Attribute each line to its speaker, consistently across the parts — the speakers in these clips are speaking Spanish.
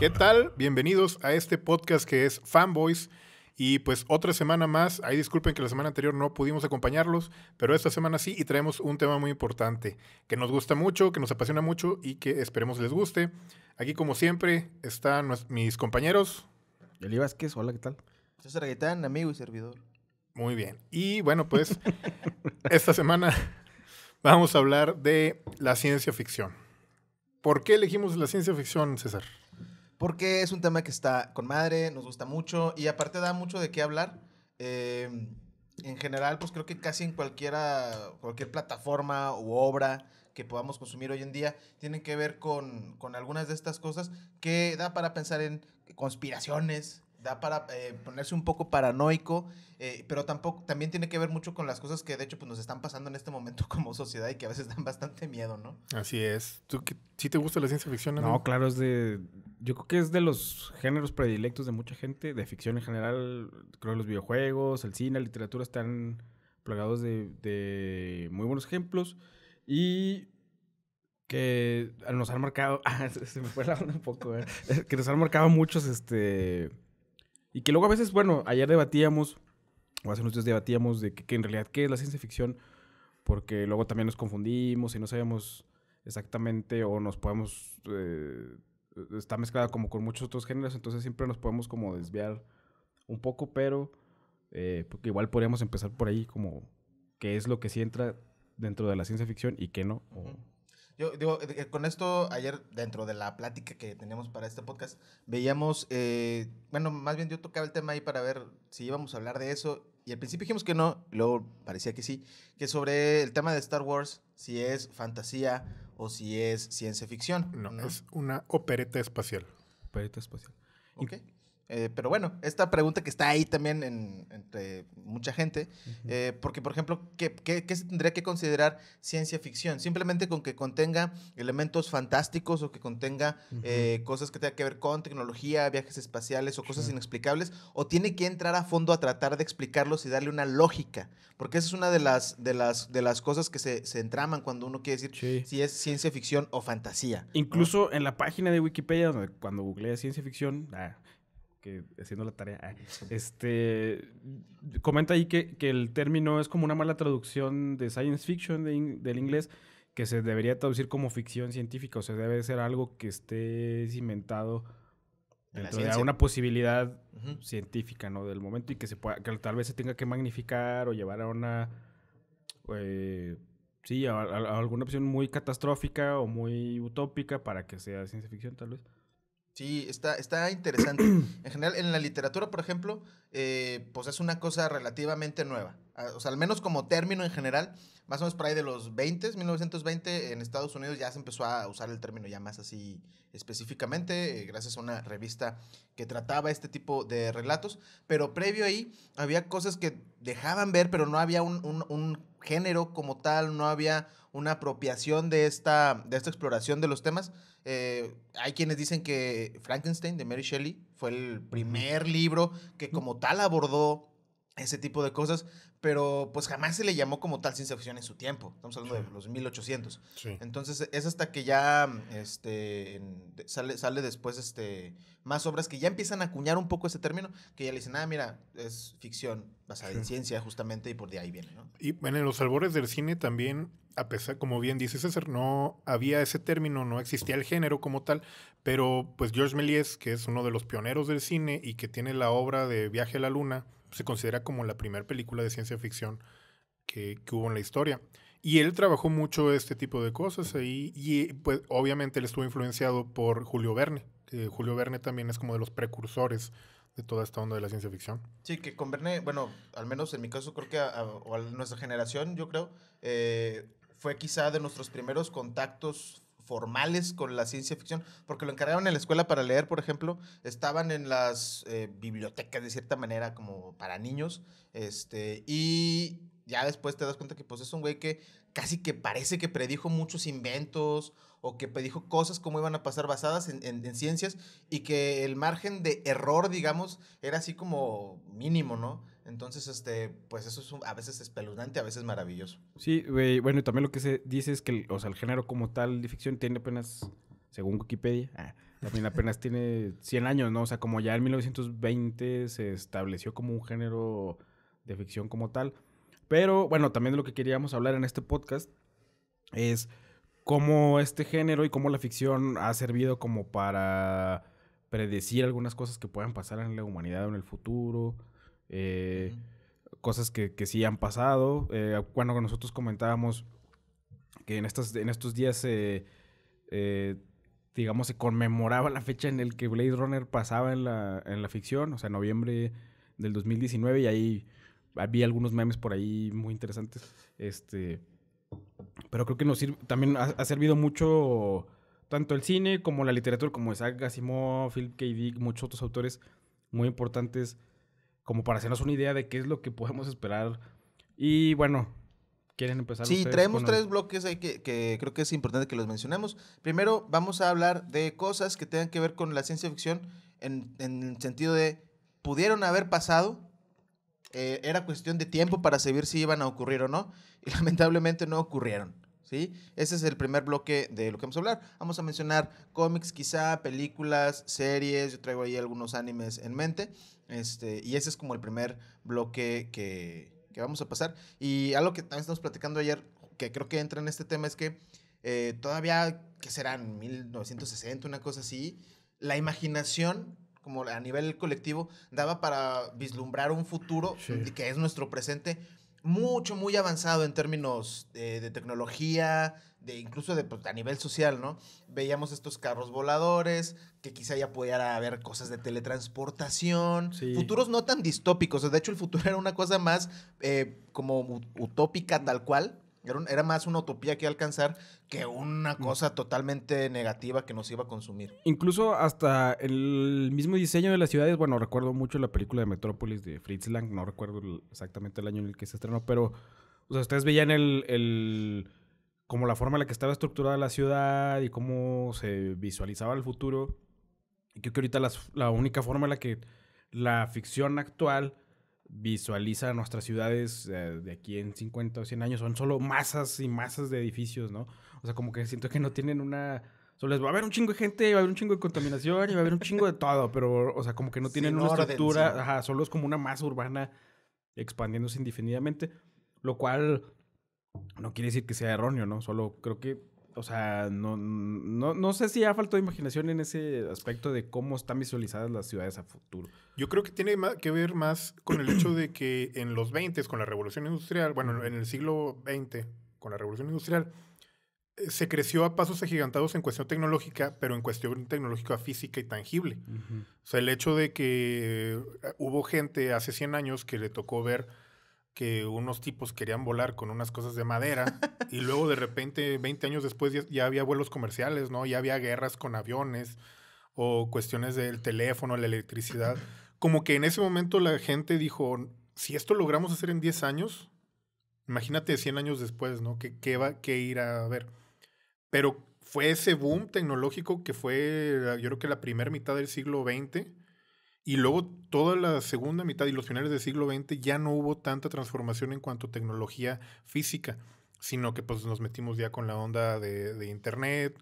Speaker 1: ¿Qué tal? Bienvenidos a este podcast que es Fanboys. Y pues otra semana más, ahí disculpen que la semana anterior no pudimos acompañarlos, pero esta semana sí y traemos un tema muy importante que nos gusta mucho, que nos apasiona mucho y que esperemos les guste. Aquí como siempre están mis compañeros. Yoli Vázquez, hola, ¿qué tal? César Guitán, amigo y servidor. Muy bien. Y bueno, pues esta semana vamos a hablar de la ciencia ficción. ¿Por qué elegimos la ciencia ficción, César? porque es un tema que está con madre, nos gusta
Speaker 2: mucho y aparte da mucho de qué hablar. Eh, en general, pues creo que casi en cualquiera, cualquier plataforma u obra que podamos consumir hoy en día tienen que ver con, con algunas de estas cosas que da para pensar en conspiraciones, da para eh, ponerse un poco paranoico, eh, pero tampoco, también tiene que ver mucho con las cosas que de hecho pues, nos están pasando en este momento como sociedad y que a veces dan bastante miedo, ¿no?
Speaker 1: Así es. ¿Tú qué, sí te gusta la ciencia ficción? No, no
Speaker 3: claro, es de... Yo creo que es de los géneros predilectos de mucha gente, de ficción en general, creo que los videojuegos, el cine, la literatura están plagados de, muy buenos ejemplos y que nos han marcado, ah, se me fue la onda un poco, eh, que nos han marcado muchos, este y que luego a veces, bueno, ayer debatíamos, o hace unos días debatíamos de que, en realidad qué es la ciencia ficción, porque luego también nos confundimos y no sabemos exactamente o nos podemos... Eh, está mezclada como con muchos otros géneros, entonces siempre nos podemos como desviar un poco, pero eh, porque igual podríamos empezar por ahí como qué es lo que sí entra dentro de la ciencia ficción y qué no, o
Speaker 2: yo digo, eh, eh, con esto, ayer dentro de la plática que teníamos para este podcast, veíamos, eh, bueno, más bien yo tocaba el tema ahí para ver si íbamos a hablar de eso. Y al principio dijimos que no, luego parecía que sí, que sobre el tema de Star Wars, si es fantasía o si es ciencia ficción. No, ¿no? es una opereta espacial. Opereta espacial. Okay. Eh, pero bueno, esta pregunta que está ahí también entre mucha gente, eh, porque por ejemplo, ¿qué, se tendría que considerar ciencia ficción? Simplemente con que contenga elementos fantásticos o que contenga eh, cosas que tengan que ver con tecnología, viajes espaciales o cosas inexplicables, o tiene que entrar a fondo a tratar de explicarlos y darle una lógica, porque esa es una de las, de las, de las cosas que se, entraman cuando uno quiere decir si es ciencia ficción o fantasía.
Speaker 3: Incluso en la página de Wikipedia, cuando googleas ciencia ficción, ah, que haciendo la tarea, ah, este, comenta ahí que, el término es como una mala traducción de science fiction del inglés que se debería traducir como ficción científica, o sea, debe ser algo que esté cimentado dentro una posibilidad científica, ¿no? Del momento y que se pueda, que tal vez se tenga que magnificar o llevar a una, eh, sí, a, alguna opción muy catastrófica o muy utópica
Speaker 2: para que sea ciencia ficción, tal vez. Sí, está, está interesante. en general, en la literatura, por ejemplo, eh, pues es una cosa relativamente nueva. Ah, o sea, al menos como término en general, más o menos por ahí de los 20, 1920, en Estados Unidos ya se empezó a usar el término ya más así específicamente, eh, gracias a una revista que trataba este tipo de relatos. Pero previo ahí había cosas que dejaban ver, pero no había un género como tal, no había una apropiación de esta, de esta exploración de los temas. Eh, hay quienes dicen que Frankenstein de Mary Shelley fue el primer libro que como tal abordó ese tipo de cosas, pero pues jamás se le llamó como tal ciencia ficción en su tiempo. Estamos hablando de los 1800. Entonces es hasta que ya este, sale, sale después este, más obras que ya empiezan a acuñar un poco ese término, que ya le dicen, ah, mira, es ficción basada en ciencia justamente y por de ahí viene. ¿no?
Speaker 1: Y bueno, en los albores del cine también, a pesar, como bien dice César, no había ese término, no existía el género como tal, pero pues George Méliès, que es uno de los pioneros del cine y que tiene la obra de Viaje a la Luna, se considera como la primera película de ciencia ficción que, hubo en la historia. Y él trabajó mucho este tipo de cosas ahí y pues obviamente él estuvo influenciado por Julio Verne. Julio Verne también es como de los precursores de toda esta onda de la ciencia ficción.
Speaker 2: Sí, que con Verne, bueno, al menos en mi caso creo que a, o nuestra generación, yo creo, eh, fue quizá de nuestros primeros contactos formales con la ciencia ficción, porque lo encargaron en la escuela para leer, por ejemplo, estaban en las eh, bibliotecas de cierta manera como para niños, este, y ya después te das cuenta que pues es un güey que casi que parece que predijo muchos inventos o que predijo cosas como iban a pasar basadas en ciencias y que el margen de error, digamos, era así como mínimo, ¿no? Entonces, este, pues eso es a veces espeluznante, a veces maravilloso.
Speaker 3: Sí, bueno, y también lo que se dice es que el, o sea, el género como tal de ficción tiene apenas, según Wikipedia, ah, también apenas tiene 100 años, ¿no? O sea, como ya en 1920 se estableció como un género de ficción como tal. Pero bueno, también lo que queríamos hablar en este podcast es cómo este género y cómo la ficción ha servido como para predecir algunas cosas que puedan pasar en la humanidad o en el futuro. Eh, cosas que, sí han pasado. cuando eh, nosotros comentábamos que en, en estos días eh, digamos, se conmemoraba la fecha en el que Blade Runner pasaba en la, ficción, o sea, noviembre del 2019, y ahí había algunos memes por ahí muy interesantes. Este, pero creo que nos sirve, también ha, servido mucho tanto el cine como la literatura, como Isaac Asimov, Philip K. Dick, muchos otros autores muy importantes como para hacernos una idea de qué es lo que podemos esperar. Y bueno,
Speaker 2: ¿quieren empezar? Sí, traemos tres bloques ahí que, creo que es importante que los mencionemos. Primero, vamos a hablar de cosas que tengan que ver con la ciencia ficción en, el sentido de pudieron haber pasado. Eh, era cuestión de tiempo para saber si iban a ocurrir o no. Y lamentablemente no ocurrieron. Ese es el primer bloque de lo que vamos a hablar. Vamos a mencionar cómics quizá, películas, series, yo traigo ahí algunos animes en mente, este, y ese es como el primer bloque que, vamos a pasar. Y algo que también estamos platicando ayer, que creo que entra en este tema, es que eh, todavía, que serán? 1960, una cosa así, la imaginación como a nivel colectivo, daba para vislumbrar un futuro que es nuestro presente, mucho, muy avanzado en términos de, tecnología, de incluso de, pues, a nivel social, ¿no? Veíamos estos carros voladores, que quizá ya pudiera haber cosas de teletransportación, futuros no tan distópicos, de hecho el futuro era una cosa más eh, como utópica tal cual, era, más una utopía que alcanzar que una mm. cosa totalmente negativa que nos iba a consumir.
Speaker 3: Incluso hasta el mismo diseño de las ciudades, bueno, recuerdo mucho la película de Metrópolis de Fritz Lang, no recuerdo exactamente el año en el que se estrenó, pero ustedes veían el, el como la forma en la que estaba estructurada la ciudad y cómo se visualizaba el futuro. Y creo que ahorita la única forma en la que la ficción actual visualiza nuestras ciudades eh, de aquí en 50 o 100 años, son solo masas y masas de edificios, ¿no? O sea, como que siento que no tienen una... Solo les va a haber un chingo de gente, va a haber un chingo de contaminación y va a haber un chingo de todo, pero, o sea, como que no tienen una estructura, solo es como una masa urbana expandiéndose indefinidamente, lo cual no quiere decir que sea erróneo, ¿no? Solo creo que o sea, no, no, sé si
Speaker 1: ha faltado imaginación en ese aspecto de cómo están visualizadas las ciudades a futuro. Yo creo que tiene que ver más con el hecho de que en los 20, con la revolución industrial, bueno, en el siglo XX, con la revolución industrial, eh, se creció a pasos agigantados en cuestión tecnológica, pero en cuestión tecnológica física y tangible. O sea, el hecho de que eh, hubo gente hace 100 años que le tocó ver que unos tipos querían volar con unas cosas de madera y luego de repente, 20 años después, ya, había vuelos comerciales, ¿no? Ya había guerras con aviones o cuestiones del teléfono, la electricidad. Como que en ese momento la gente dijo, si esto logramos hacer en 10 años, imagínate 100 años después, ¿no? ¿Qué, va qué ir a ver? Pero fue ese boom tecnológico que fue, yo creo que la primera mitad del siglo XX y luego toda la segunda mitad y los finales del siglo XX ya no hubo tanta transformación en cuanto a tecnología física, sino que pues nos metimos ya con la onda de, Internet,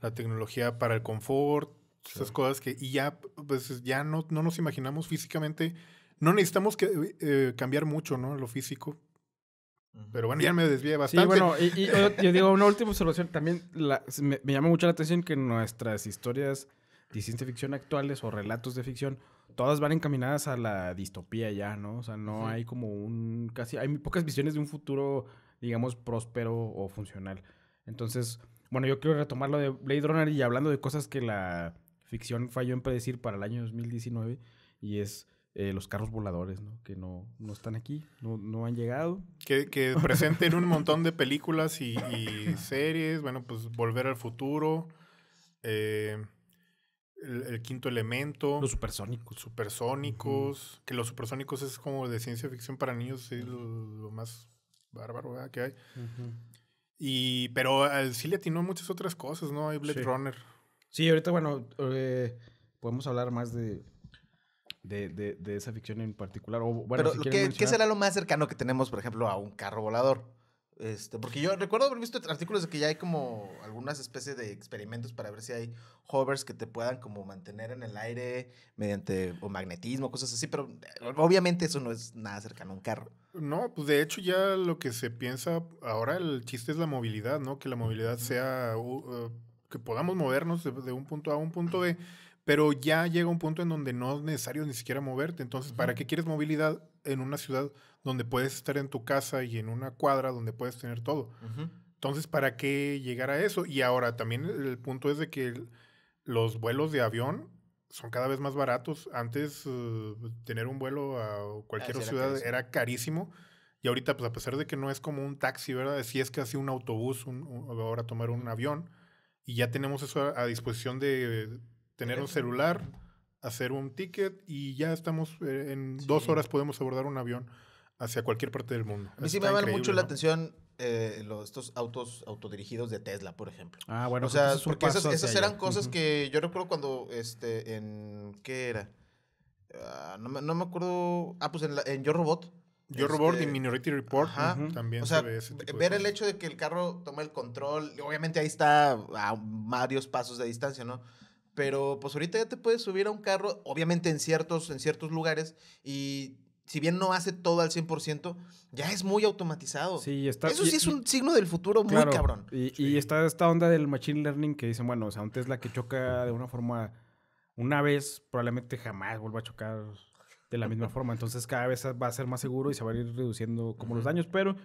Speaker 1: la tecnología para el confort, esas cosas que... Y ya, pues ya no, no nos imaginamos físicamente, no necesitamos que, eh, cambiar mucho, ¿no? Lo físico pero bueno, ya me desvié bastante. Sí, bueno, y,
Speaker 3: yo, digo, una última observación. También me, me, llama mucho la atención que nuestras historias de ciencia ficción actuales o relatos de ficción todas van encaminadas a la distopía ya, ¿no? O sea, no hay como un casi hay pocas visiones de un futuro, digamos, próspero o funcional. Entonces, bueno, yo quiero retomar lo de Blade Runner y hablando de cosas que la ficción falló en predecir para el año 2019 y es eh, los carros voladores, ¿no? Que no, están aquí, no, han llegado.
Speaker 1: Que, presenten un montón de películas y, y, series, bueno, pues Volver al Futuro, eh, el, quinto elemento. Los supersónicos. Supersónicos. Que los supersónicos es como de ciencia ficción para niños, es lo, más bárbaro que hay. Y, pero al eh, sí le atinó muchas otras cosas, ¿no? Hay Blade Runner.
Speaker 3: Sí, ahorita, bueno, eh, podemos hablar más de, de,
Speaker 2: esa ficción en particular. bueno, pero, ¿qué, será lo más cercano que tenemos, por ejemplo, a un carro volador? Este, porque yo recuerdo haber visto artículos de que ya hay como algunas especies de experimentos para ver si hay hovers que te puedan como mantener en el aire mediante o magnetismo, cosas así, pero eh, obviamente eso no es nada cercano a un carro.
Speaker 1: No, pues de hecho ya lo que se piensa ahora, el chiste es la movilidad, ¿no? Que la movilidad sea, uh, uh, que podamos movernos de, un punto A a un punto B, pero ya llega un punto en donde no es necesario ni siquiera moverte, entonces, ¿para qué quieres movilidad en una ciudad donde puedes estar en tu casa y en una cuadra donde puedes tener todo. Entonces, ¿para qué llegar a eso? Y ahora también el punto es de que los vuelos de avión son cada vez más baratos. Antes eh, tener un vuelo a cualquier ciudad era, carísimo. Y ahorita, pues a pesar de que no es como un taxi, ¿verdad? Si es casi un autobús, ahora tomar un avión. Y ya tenemos eso a disposición de tener un celular, hacer un ticket y ya estamos eh, en dos horas podemos abordar un avión hacia cualquier parte del mundo. A mí sí me llama mucho la atención
Speaker 2: eh, estos autos autodirigidos de Tesla, por ejemplo. Ah, bueno. O pues sea, porque esas, eran cosas que yo recuerdo cuando, este, en, ¿qué era? Ah, no, me, acuerdo. Ah, pues en, la, en Yo Robot. Yo Robot y este,
Speaker 1: Minority Report también. O ese ver el
Speaker 2: hecho de que el carro toma el control, obviamente ahí está a varios pasos de distancia, ¿no? Pero pues ahorita ya te puedes subir a un carro, obviamente en ciertos, en ciertos lugares, y si bien no hace todo al 100%, ya es muy automatizado. Sí, está, Eso sí es un signo del futuro muy cabrón.
Speaker 3: Y, está esta onda del machine learning que dicen, bueno, o sea, un la que choca de una forma una vez, probablemente jamás vuelva a chocar de la misma forma. Entonces cada vez va a ser más seguro y se va a ir reduciendo como los daños, pero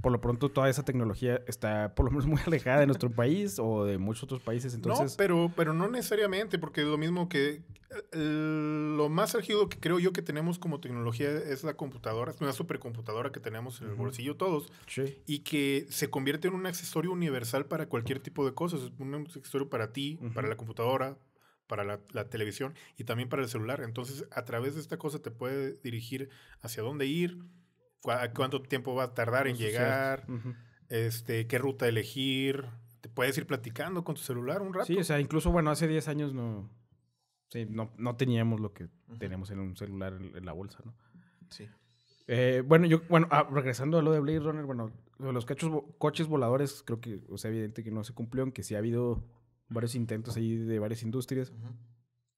Speaker 3: por lo pronto toda esa tecnología está por lo menos muy alejada de nuestro país o de muchos otros países. Entonces... No,
Speaker 1: pero, pero no necesariamente, porque lo mismo que lo más álgido que creo yo que tenemos como tecnología es la computadora, es una supercomputadora que tenemos en el bolsillo todos y que se convierte en un accesorio universal para cualquier tipo de cosas. Es un accesorio para ti, para la computadora, para la, televisión y también para el celular. Entonces, a través de esta cosa te puede dirigir hacia dónde ir cuánto tiempo va a tardar en llegar, este, qué ruta elegir. Te puedes ir platicando con tu celular un rato. Sí, o sea,
Speaker 3: incluso, bueno, hace 10 años no, no, teníamos lo que tenemos
Speaker 1: en un celular
Speaker 3: en, la bolsa, ¿no? Sí. Eh, bueno, yo, bueno, ah, regresando a lo de Blade Runner, bueno, los cachos, coches voladores, creo que, o sea, evidente que no se cumplió, aunque sí ha habido varios intentos ahí de varias industrias.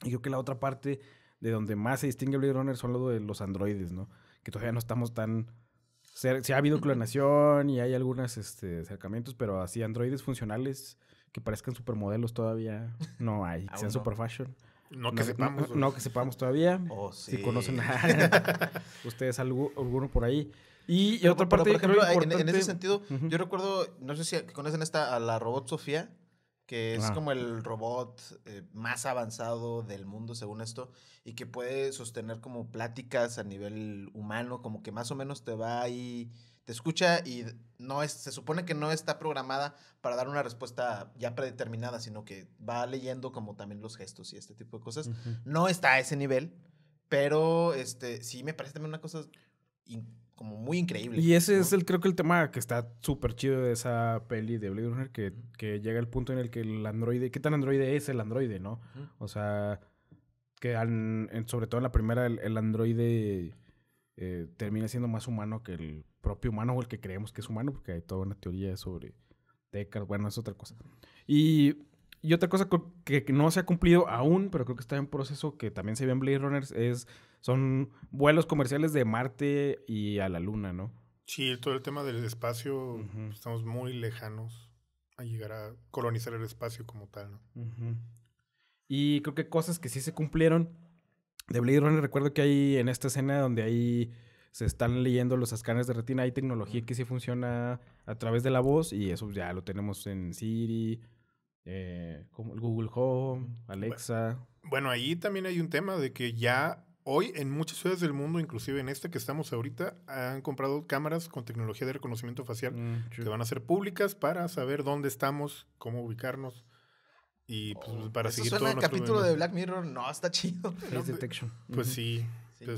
Speaker 3: Y creo que la otra parte de donde más se distingue Blade Runner son lo de los androides, ¿no? que todavía no estamos tan... se ha habido clonación y hay algunos este, acercamientos, pero así androides funcionales que parezcan supermodelos todavía no hay, que sean super fashion. No que sepamos. No, que sepamos todavía. Oh, si conocen a ustedes alguno por ahí. Y, otra parte, por ejemplo, en, ese
Speaker 2: sentido, yo recuerdo, no sé si conocen esta, a la robot Sofía que es como el robot eh, más avanzado del mundo, según esto, y que puede sostener como pláticas a nivel humano, como que más o menos te va y te escucha y no es, se supone que no está programada para dar una respuesta ya predeterminada, sino que va leyendo como también los gestos y este tipo de cosas. No está a ese nivel, pero este sí me parece también una cosa como muy increíble. Y ese es
Speaker 3: el, creo que el tema que está súper chido de esa peli de Blade Runner, que, llega el punto en el que el androide, ¿qué tan androide es el androide, no? O sea, que sobre todo en la primera, el, androide eh, termina siendo más humano que el propio humano o el que creemos que es humano, porque hay toda una teoría sobre décadas, e bueno, es otra cosa. Y y otra cosa que no se ha cumplido aún, pero creo que está en proceso, que también se ve en Blade Runners, es, son vuelos comerciales de Marte y a la Luna, ¿no?
Speaker 1: Sí, todo el tema del espacio, estamos muy lejanos a llegar a colonizar el espacio como tal, ¿no?
Speaker 3: Y creo que cosas que sí se cumplieron de Blade Runner, recuerdo que hay en esta escena donde ahí se están leyendo los escáneres de retina, hay tecnología que sí funciona a través de la voz y eso ya lo tenemos en Siri eh, como el Google
Speaker 1: Home, Alexa. Bueno, ahí también hay un tema de que ya hoy en muchas ciudades del mundo, inclusive en esta que estamos ahorita, han comprado cámaras con tecnología de reconocimiento facial mm, que van a ser públicas para saber dónde estamos, cómo ubicarnos. Y pues, para seguir suena el capítulo de
Speaker 2: Black Mirror, no, está chido. Face Detection. Pues
Speaker 1: sí.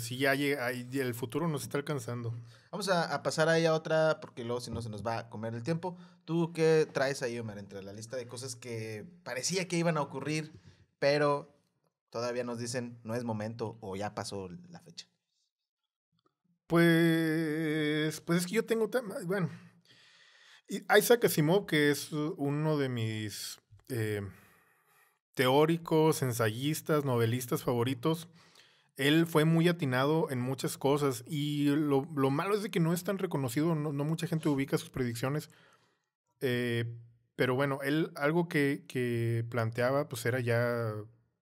Speaker 1: Sí.
Speaker 2: ya el futuro nos está alcanzando. Vamos a, pasar ahí a otra, porque luego si no se nos va a comer el tiempo. ¿Tú qué traes ahí, Omar, entre la lista de cosas que parecía que iban a ocurrir, pero todavía nos dicen no es momento o ya pasó la fecha?
Speaker 1: Pues, pues es que yo tengo, bueno, Isaac Asimov, que es uno de mis eh, teóricos, ensayistas, novelistas favoritos, él fue muy atinado en muchas cosas y lo, lo malo es de que no es tan reconocido, no, mucha gente ubica sus predicciones. Eh, pero bueno, él algo que, que, planteaba pues era ya,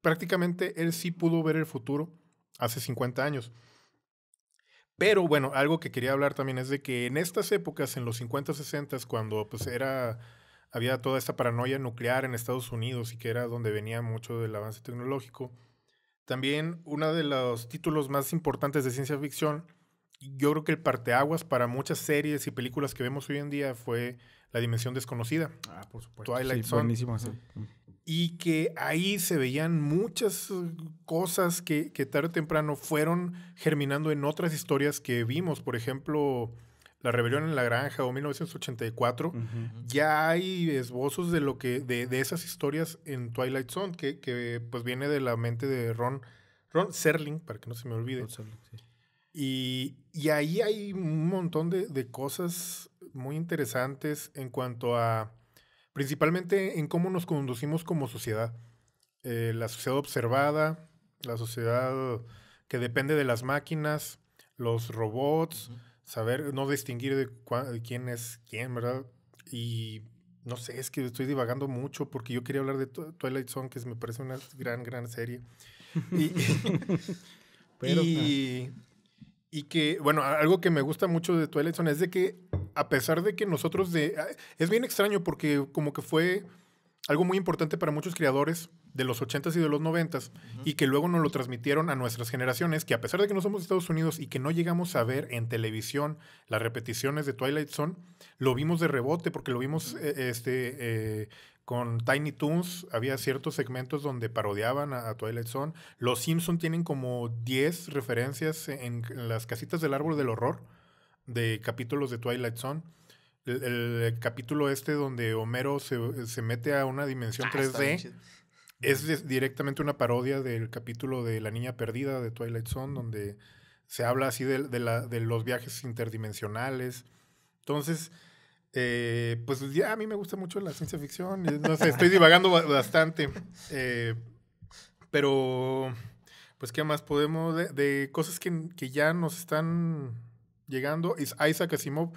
Speaker 1: prácticamente él sí pudo ver el futuro hace 50 años. Pero bueno, algo que quería hablar también es de que en estas épocas, en los 50, 60, cuando pues era, había toda esta paranoia nuclear en Estados Unidos y que era donde venía mucho del avance tecnológico, también uno de los títulos más importantes de ciencia ficción, yo creo que el parteaguas para muchas series y películas que vemos hoy en día fue La Dimensión Desconocida. Ah, por supuesto. Twilight sí, Y que ahí se veían muchas uh, cosas que, que, tarde o temprano fueron germinando en otras historias que vimos. Por ejemplo, la Rebelión en la Granja o 1984, ya hay esbozos de lo que de, esas historias en Twilight Zone que, pues viene de la mente de Ron Ron Serling, para que no se me olvide. y, ahí hay un montón de, cosas muy interesantes en cuanto a principalmente en cómo nos conducimos como sociedad. Eh, la sociedad observada, la sociedad que depende de las máquinas, los robots, saber, no distinguir de, quién es quién, ¿verdad? Y no sé, es que estoy divagando mucho porque yo quería hablar de Twilight Zone, que me parece una gran, gran serie. Y, que, bueno, algo que me gusta mucho de Twilight Zone es de que, a pesar de que nosotros de... Es bien extraño porque como que fue algo muy importante para muchos creadores de los 80s y de los 90s y que luego nos lo transmitieron a nuestras generaciones, que a pesar de que no somos Estados Unidos y que no llegamos a ver en televisión las repeticiones de Twilight Zone, lo vimos de rebote porque lo vimos eh, este, eh, con Tiny Toons, había ciertos segmentos donde parodiaban a, Twilight Zone. Los Simpson tienen como 10 referencias en, las casitas del árbol del horror de capítulos de Twilight Zone el, capítulo este donde Homero se, mete a una dimensión 3D ah, es directamente una parodia del capítulo de La Niña Perdida de Twilight Zone, donde se habla así de, los viajes interdimensionales. Entonces, eh, pues ya a mí me gusta mucho la ciencia ficción. Eh, estoy divagando bastante. Eh, pero, pues, ¿qué más podemos? De, cosas que, que, ya nos están llegando. Isaac Asimov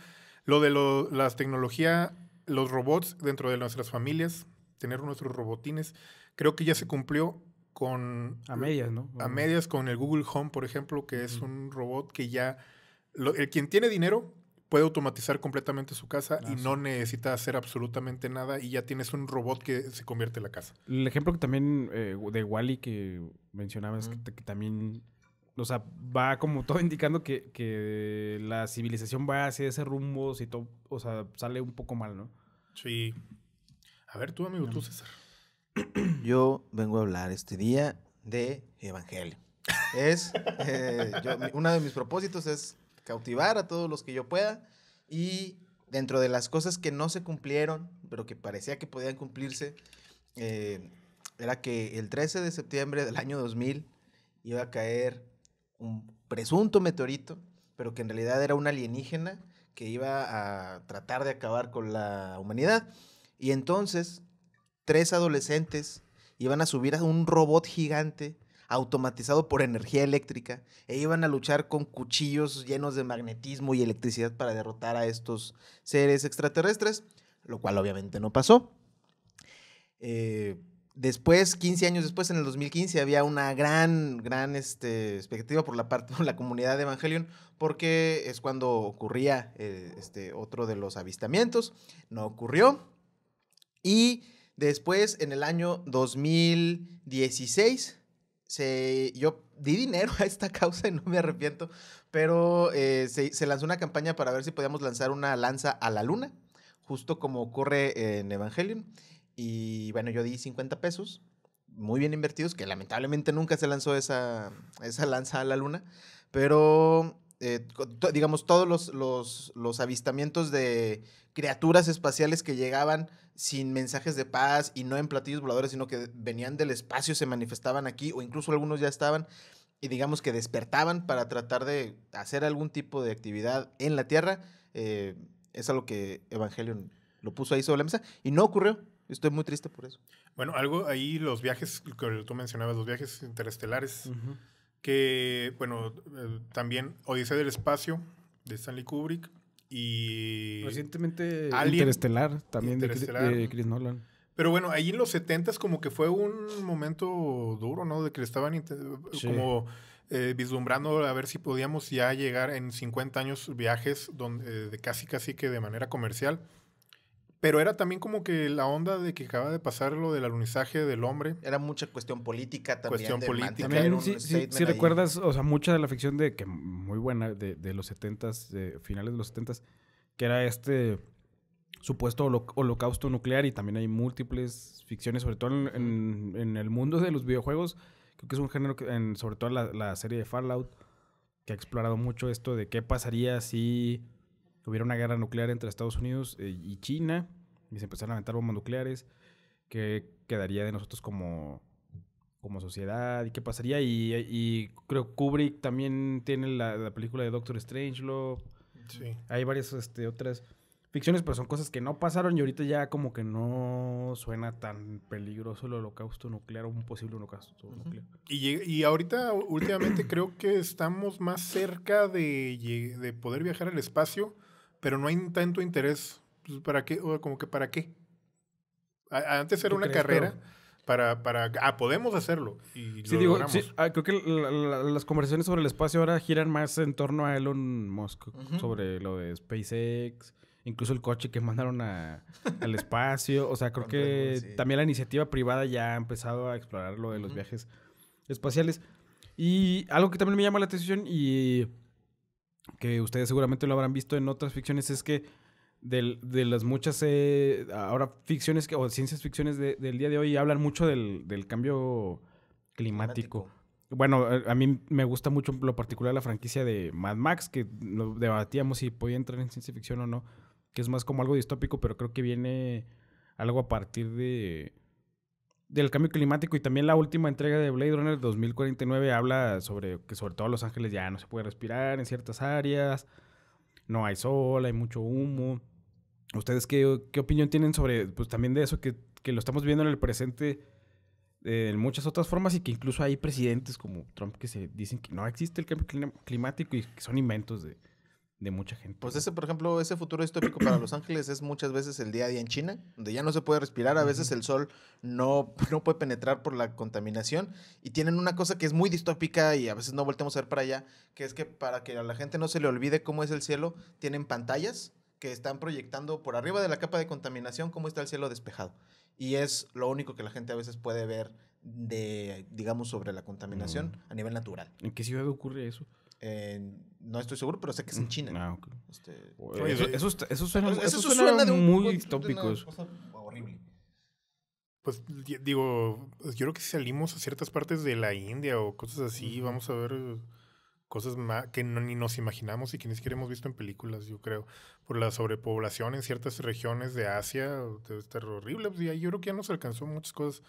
Speaker 1: lo de la las tecnologías, los robots dentro de nuestras familias, tener nuestros robotines, creo que ya se cumplió con... A medias, ¿no? A medias con el Google Home, por ejemplo, que es un robot que ya... el quien tiene dinero puede automatizar completamente su casa y ah, no necesita hacer absolutamente nada y ya tienes un robot que se convierte en la casa.
Speaker 3: El ejemplo que también eh, de Wally que mencionabas, que, también o sea, va como todo indicando que, la civilización va hacia ese rumbo, si todo, o sea, sale un
Speaker 1: poco mal, ¿no? Sí. A ver, tú, amigo, tú, César.
Speaker 2: Yo vengo a hablar este día de
Speaker 1: Evangelio. Es, eh, uno
Speaker 2: de mis propósitos es cautivar a todos los que yo pueda y dentro de las cosas que no se cumplieron, pero que parecía que podían cumplirse, eh, era que el 13 de septiembre del año 2000 iba a caer un presunto meteorito, pero que en realidad era un alienígena que iba a tratar de acabar con la humanidad. Y entonces, tres adolescentes iban a subir a un robot gigante automatizado por energía eléctrica e iban a luchar con cuchillos llenos de magnetismo y electricidad para derrotar a estos seres extraterrestres, lo cual obviamente no pasó. Eh, después, 15 años después, en el 2015, había una gran, gran este, expectativa por la parte de la comunidad de Evangelion, porque es cuando ocurría eh, este, otro de los avistamientos. No ocurrió. Y después, en el año 2016, se, yo di dinero a esta causa y no me arrepiento, pero eh, se lanzó una campaña para ver si podíamos lanzar una lanza a la luna, justo como ocurre en Evangelion. Y bueno, yo di 50 pesos, muy bien invertidos, que lamentablemente nunca se lanzó esa, esa lanza a la luna, pero eh, digamos, todos los, los, avistamientos de criaturas espaciales que llegaban sin mensajes de paz y no en platillos voladores, sino que venían del espacio, se manifestaban aquí, o incluso algunos ya estaban, y digamos que despertaban para tratar de hacer algún tipo de actividad en la Tierra, eh, es algo que Evangelion lo puso ahí sobre la mesa, y no ocurrió. Estoy muy triste por eso.
Speaker 1: Bueno, algo ahí, los viajes, que tú mencionabas, los viajes interestelares, que, bueno, eh, también Odisea del Espacio, de Stanley Kubrick, y... Recientemente Interestelar, también De, Chris Nolan. Pero bueno, ahí en los 70 como que fue un momento duro, ¿no? De que estaban como eh, vislumbrando a ver si podíamos ya llegar en 50 años viajes donde, de casi casi que de manera comercial. Pero era también como que la onda de que acaba de pasar lo del alunizaje del hombre. Era mucha cuestión política también. Cuestión política. si,
Speaker 3: si, si recuerdas, o sea, mucha de la ficción de que muy buena de, de los 70 de finales de los 70 que era este supuesto holocausto nuclear y también hay múltiples ficciones, sobre todo en, el mundo de los videojuegos. Creo que es un género, que, en, sobre todo la, la serie de Fallout, que ha explorado mucho esto de qué pasaría si hubiera una guerra nuclear entre Estados Unidos eh, y China y se empezaron a aventar bombas nucleares, ¿qué quedaría de nosotros como, como sociedad? ¿Y qué pasaría? Y, creo creo Kubrick también tiene la, película de Doctor Strangelove. Sí. Hay varias este, otras ficciones, pero son cosas que no pasaron y ahorita ya como que no suena tan peligroso el holocausto nuclear o
Speaker 1: un posible holocausto nuclear. Y, y, ahorita, últimamente, creo que estamos más cerca de, de poder viajar al espacio pero no hay tanto interés. Pues, ¿Para qué? como que ¿para qué? antes era una carrera. Para, para, ah, podemos hacerlo. Y sí, digo,
Speaker 3: ah, creo que las conversaciones sobre el espacio ahora giran más en torno a Elon Musk, sobre lo de SpaceX, incluso el coche que mandaron a, al espacio. O sea, creo que también la iniciativa privada ya ha empezado a explorar lo de los viajes espaciales. Y algo que también me llama la atención y que ustedes seguramente lo habrán visto en otras ficciones, es que de, las muchas eh, ahora ficciones o ciencias ficciones del día de hoy hablan mucho del, cambio climático. Bueno, a, mí me gusta mucho lo particular de la franquicia de Mad Max, que debatíamos si podía entrar en ciencia ficción o no, que es más como algo distópico, pero creo que viene algo a partir de del cambio climático y también la última entrega de Blade Runner 2049 habla sobre que sobre todo Los Ángeles ya no se puede respirar en ciertas áreas, no hay sol, hay mucho humo. ¿Ustedes qué, opinión tienen sobre, pues también de eso que, lo estamos viendo en el presente eh, en muchas otras formas y que incluso hay presidentes como Trump que se dicen que no existe el cambio climático y que son inventos de, de mucha gente.
Speaker 2: Pues ese, por ejemplo, ese futuro distópico para Los Ángeles es muchas veces el día a día en China, donde ya no se puede respirar, a veces el sol no, no puede penetrar por la contaminación y tienen una cosa que es muy distópica y a veces no voltemos a ver para allá, que es que para que a la gente no se le olvide cómo es el cielo, tienen pantallas que están proyectando por arriba de la capa de contaminación cómo está el cielo despejado. Y es lo único que la gente a veces puede ver de, digamos, sobre la contaminación mm. a nivel natural. ¿En qué ciudad ocurre eso? no estoy seguro, pero sé que es en mm, China. Ah, este, eso, suena, muy tópico
Speaker 1: Pues digo, yo creo que si salimos a ciertas partes de la India o cosas así, vamos a ver eh, cosas más que no, ni nos imaginamos y que ni siquiera hemos visto en películas, yo creo. Por la sobrepoblación en ciertas regiones de Asia, debe estar horrible. Pues, yo creo que ya nos alcanzó muchas cosas.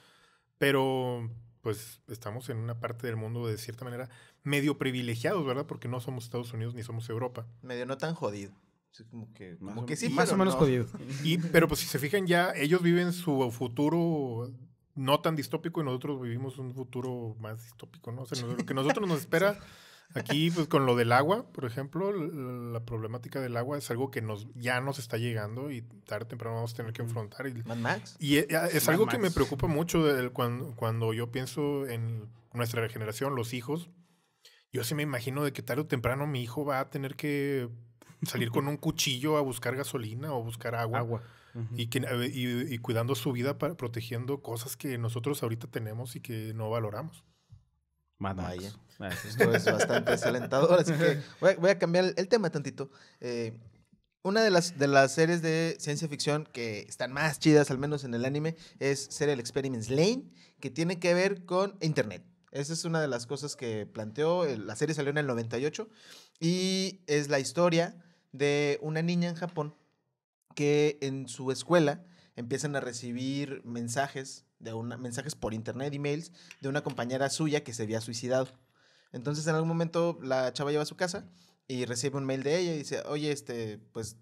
Speaker 1: Pero pues estamos en una parte del mundo de cierta manera medio privilegiados, ¿verdad? Porque no somos Estados Unidos ni somos Europa.
Speaker 2: Medio no tan jodido. Como que, como sí, más o menos jodido. Y, pero
Speaker 1: pues si se fijan ya, ellos viven su futuro no tan distópico y nosotros vivimos un futuro más distópico, ¿no? O sea, lo que nosotros nos espera Aquí, pues con lo del agua, por ejemplo, la, problemática del agua es algo que nos ya nos está llegando y tarde o temprano vamos a tener que enfrentar. Y, Y eh, es, algo que me preocupa mucho cuando, yo pienso en nuestra generación, los hijos. Yo sí me imagino de que tarde o temprano mi hijo va a tener que salir con un cuchillo a buscar gasolina o buscar agua. Eh, y, y, cuidando su vida, para, protegiendo cosas que nosotros ahorita tenemos y que no valoramos. Mad Max. Esto es bastante desalentador, así que
Speaker 2: voy a, cambiar el tema tantito. Eh, una de las, de las series de ciencia ficción que están más chidas, al menos en el anime, es Serial Experiments Lane, que tiene que ver con Internet. Esa es una de las cosas que planteó. La serie salió en el 98 y es la historia de una niña en Japón que en su escuela empiezan a recibir mensajes de una, mensajes por internet, emails, de una compañera suya que se había suicidado. Entonces, en algún momento, la chava lleva a su casa y recibe un mail de ella y dice, oye, este, pues,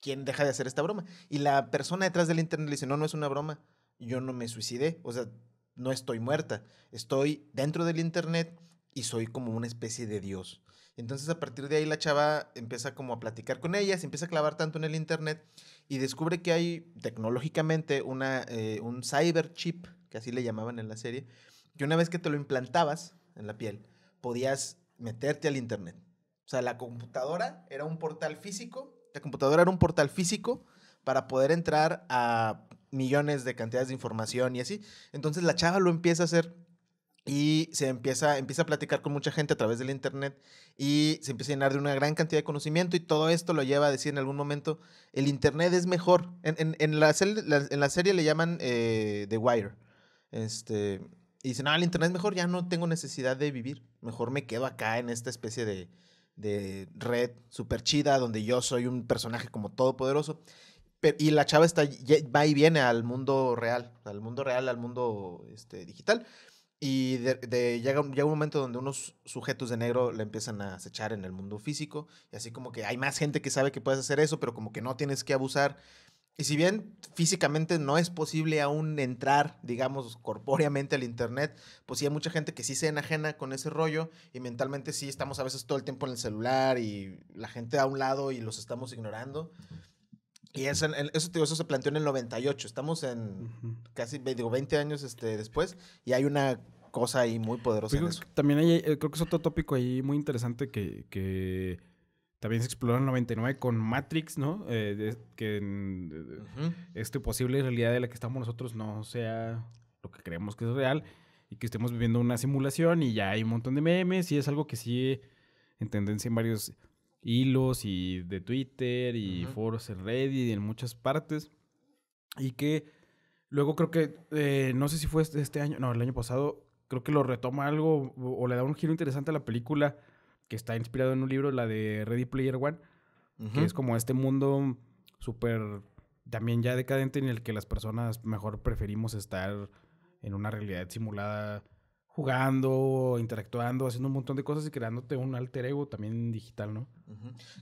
Speaker 2: ¿quién deja de hacer esta broma? Y la persona detrás del internet le dice, no, no es una broma, yo no me suicidé, o sea, no estoy muerta, estoy dentro del internet y soy como una especie de dios. Entonces, a partir de ahí, la chava empieza como a platicar con ella, se empieza a clavar tanto en el internet y descubre que hay tecnológicamente una, eh, un cyber chip, que así le llamaban en la serie, que una vez que te lo implantabas en la piel, podías meterte al Internet. O sea, la computadora era un portal físico, la computadora era un portal físico para poder entrar a millones de cantidades de información y así. Entonces la chava lo empieza a hacer y se empieza, empieza a platicar con mucha gente a través del internet y se empieza a llenar de una gran cantidad de conocimiento y todo esto lo lleva a decir en algún momento, el internet es mejor. En, en, la, serie le llaman eh, The Wire. Este, y dicen, no, el internet es mejor, ya no tengo necesidad de vivir, mejor me quedo acá en esta especie de, red súper chida donde yo soy un personaje como todopoderoso. y la chava está, va y viene al mundo real, al mundo real, al mundo este, digital. Y llega, un momento donde unos sujetos de negro le empiezan a acechar en el mundo físico. Y así como que hay más gente que sabe que puedes hacer eso, pero como que no tienes que abusar. Y si bien físicamente no es posible aún entrar, digamos, corpóreamente al Internet, pues sí hay mucha gente que sí se enajena con ese rollo y mentalmente sí estamos a veces todo el tiempo en el celular y la gente a un lado y los estamos ignorando. Y eso, eso, se planteó en el 98. Estamos en casi digo, 20 años este, después y hay una cosa ahí muy poderosa.
Speaker 3: También hay, eh, creo que es otro tópico ahí muy interesante que, también se exploró en el 99 con Matrix, ¿no? Eh, que en, esta posible realidad de la que estamos nosotros no sea lo que creemos que es real y que estemos viviendo una simulación y ya hay un montón de memes y es algo que sí en tendencia en varios hilos y de Twitter y Force foros en Reddit y en muchas partes. Y que luego creo que, eh, no sé si fue este, año, no, el año pasado, creo que lo retoma algo o, le da un giro interesante a la película que está inspirado en un libro, la de Ready Player One, que es como este mundo súper también ya decadente en el que las personas mejor preferimos estar en una realidad simulada jugando, interactuando, haciendo un montón de cosas y creándote un alter ego también digital, ¿no?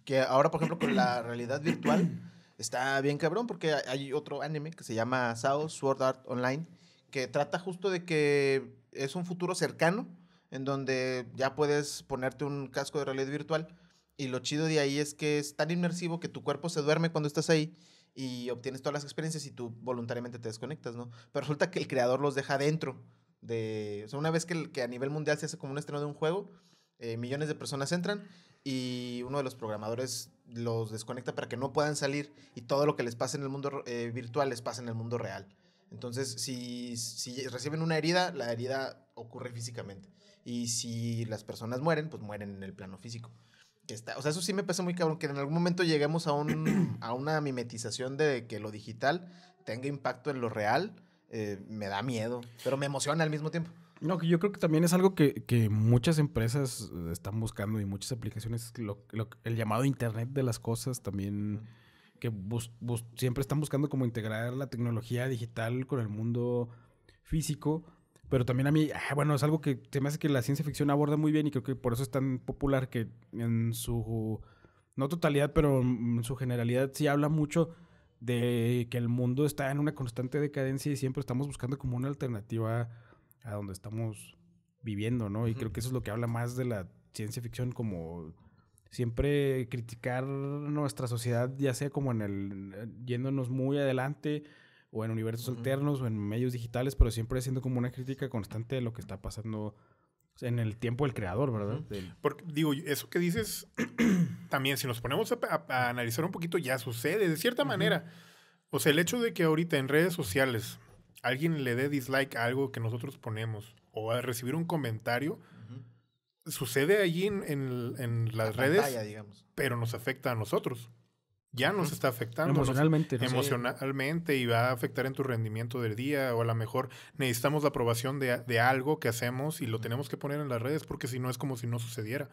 Speaker 2: Que ahora, por ejemplo, con la realidad virtual está bien cabrón porque hay otro anime que se llama Sao Sword Art Online que trata justo de que es un futuro cercano en donde ya puedes ponerte un casco de realidad virtual y lo chido de ahí es que es tan inmersivo que tu cuerpo se duerme cuando estás ahí y obtienes todas las experiencias y tú voluntariamente te desconectas, ¿no? Pero resulta que el creador los deja dentro de, una vez que, a nivel mundial se hace como un estreno de un juego, eh, millones de personas entran y uno de los programadores los desconecta para que no puedan salir y todo lo que les pasa en el mundo eh, virtual les pasa en el mundo real. Entonces, si, si reciben una herida, la herida ocurre físicamente. Y si las personas mueren, pues mueren en el plano físico. está, o sea, eso sí me parece muy cabrón, que en algún momento lleguemos a, un, a una mimetización de que lo digital tenga impacto en lo real eh, me da miedo, pero me emociona al mismo tiempo.
Speaker 3: No, yo creo que también es algo que, muchas empresas eh, están buscando y muchas aplicaciones, el llamado Internet de las cosas también, que siempre están buscando como integrar la tecnología digital con el mundo físico, pero también a mí, ah, bueno, es algo que se me hace que la ciencia ficción aborda muy bien y creo que por eso es tan popular que en su, no totalidad, pero en su generalidad sí habla mucho de que el mundo está en una constante decadencia y siempre estamos buscando como una alternativa a donde estamos viviendo, ¿no? Y creo que eso es lo que habla más de la ciencia ficción como siempre criticar nuestra sociedad, ya sea como en el eh, yéndonos muy adelante o en universos alternos o en medios digitales, pero siempre haciendo como una crítica constante de
Speaker 1: lo que está pasando en el tiempo del creador, ¿verdad? Porque, digo, eso que dices, también si nos ponemos a, analizar un poquito, ya sucede de cierta manera. O sea, el hecho de que ahorita en redes sociales alguien le dé dislike a algo que nosotros ponemos o a recibir un comentario, sucede allí en, las redes, pero nos afecta a nosotros ya nos está afectando. Emocionalmente. y va a afectar en tu rendimiento del día o a lo mejor necesitamos la aprobación de, algo que hacemos y lo tenemos que poner en las redes porque si no es como si no sucediera.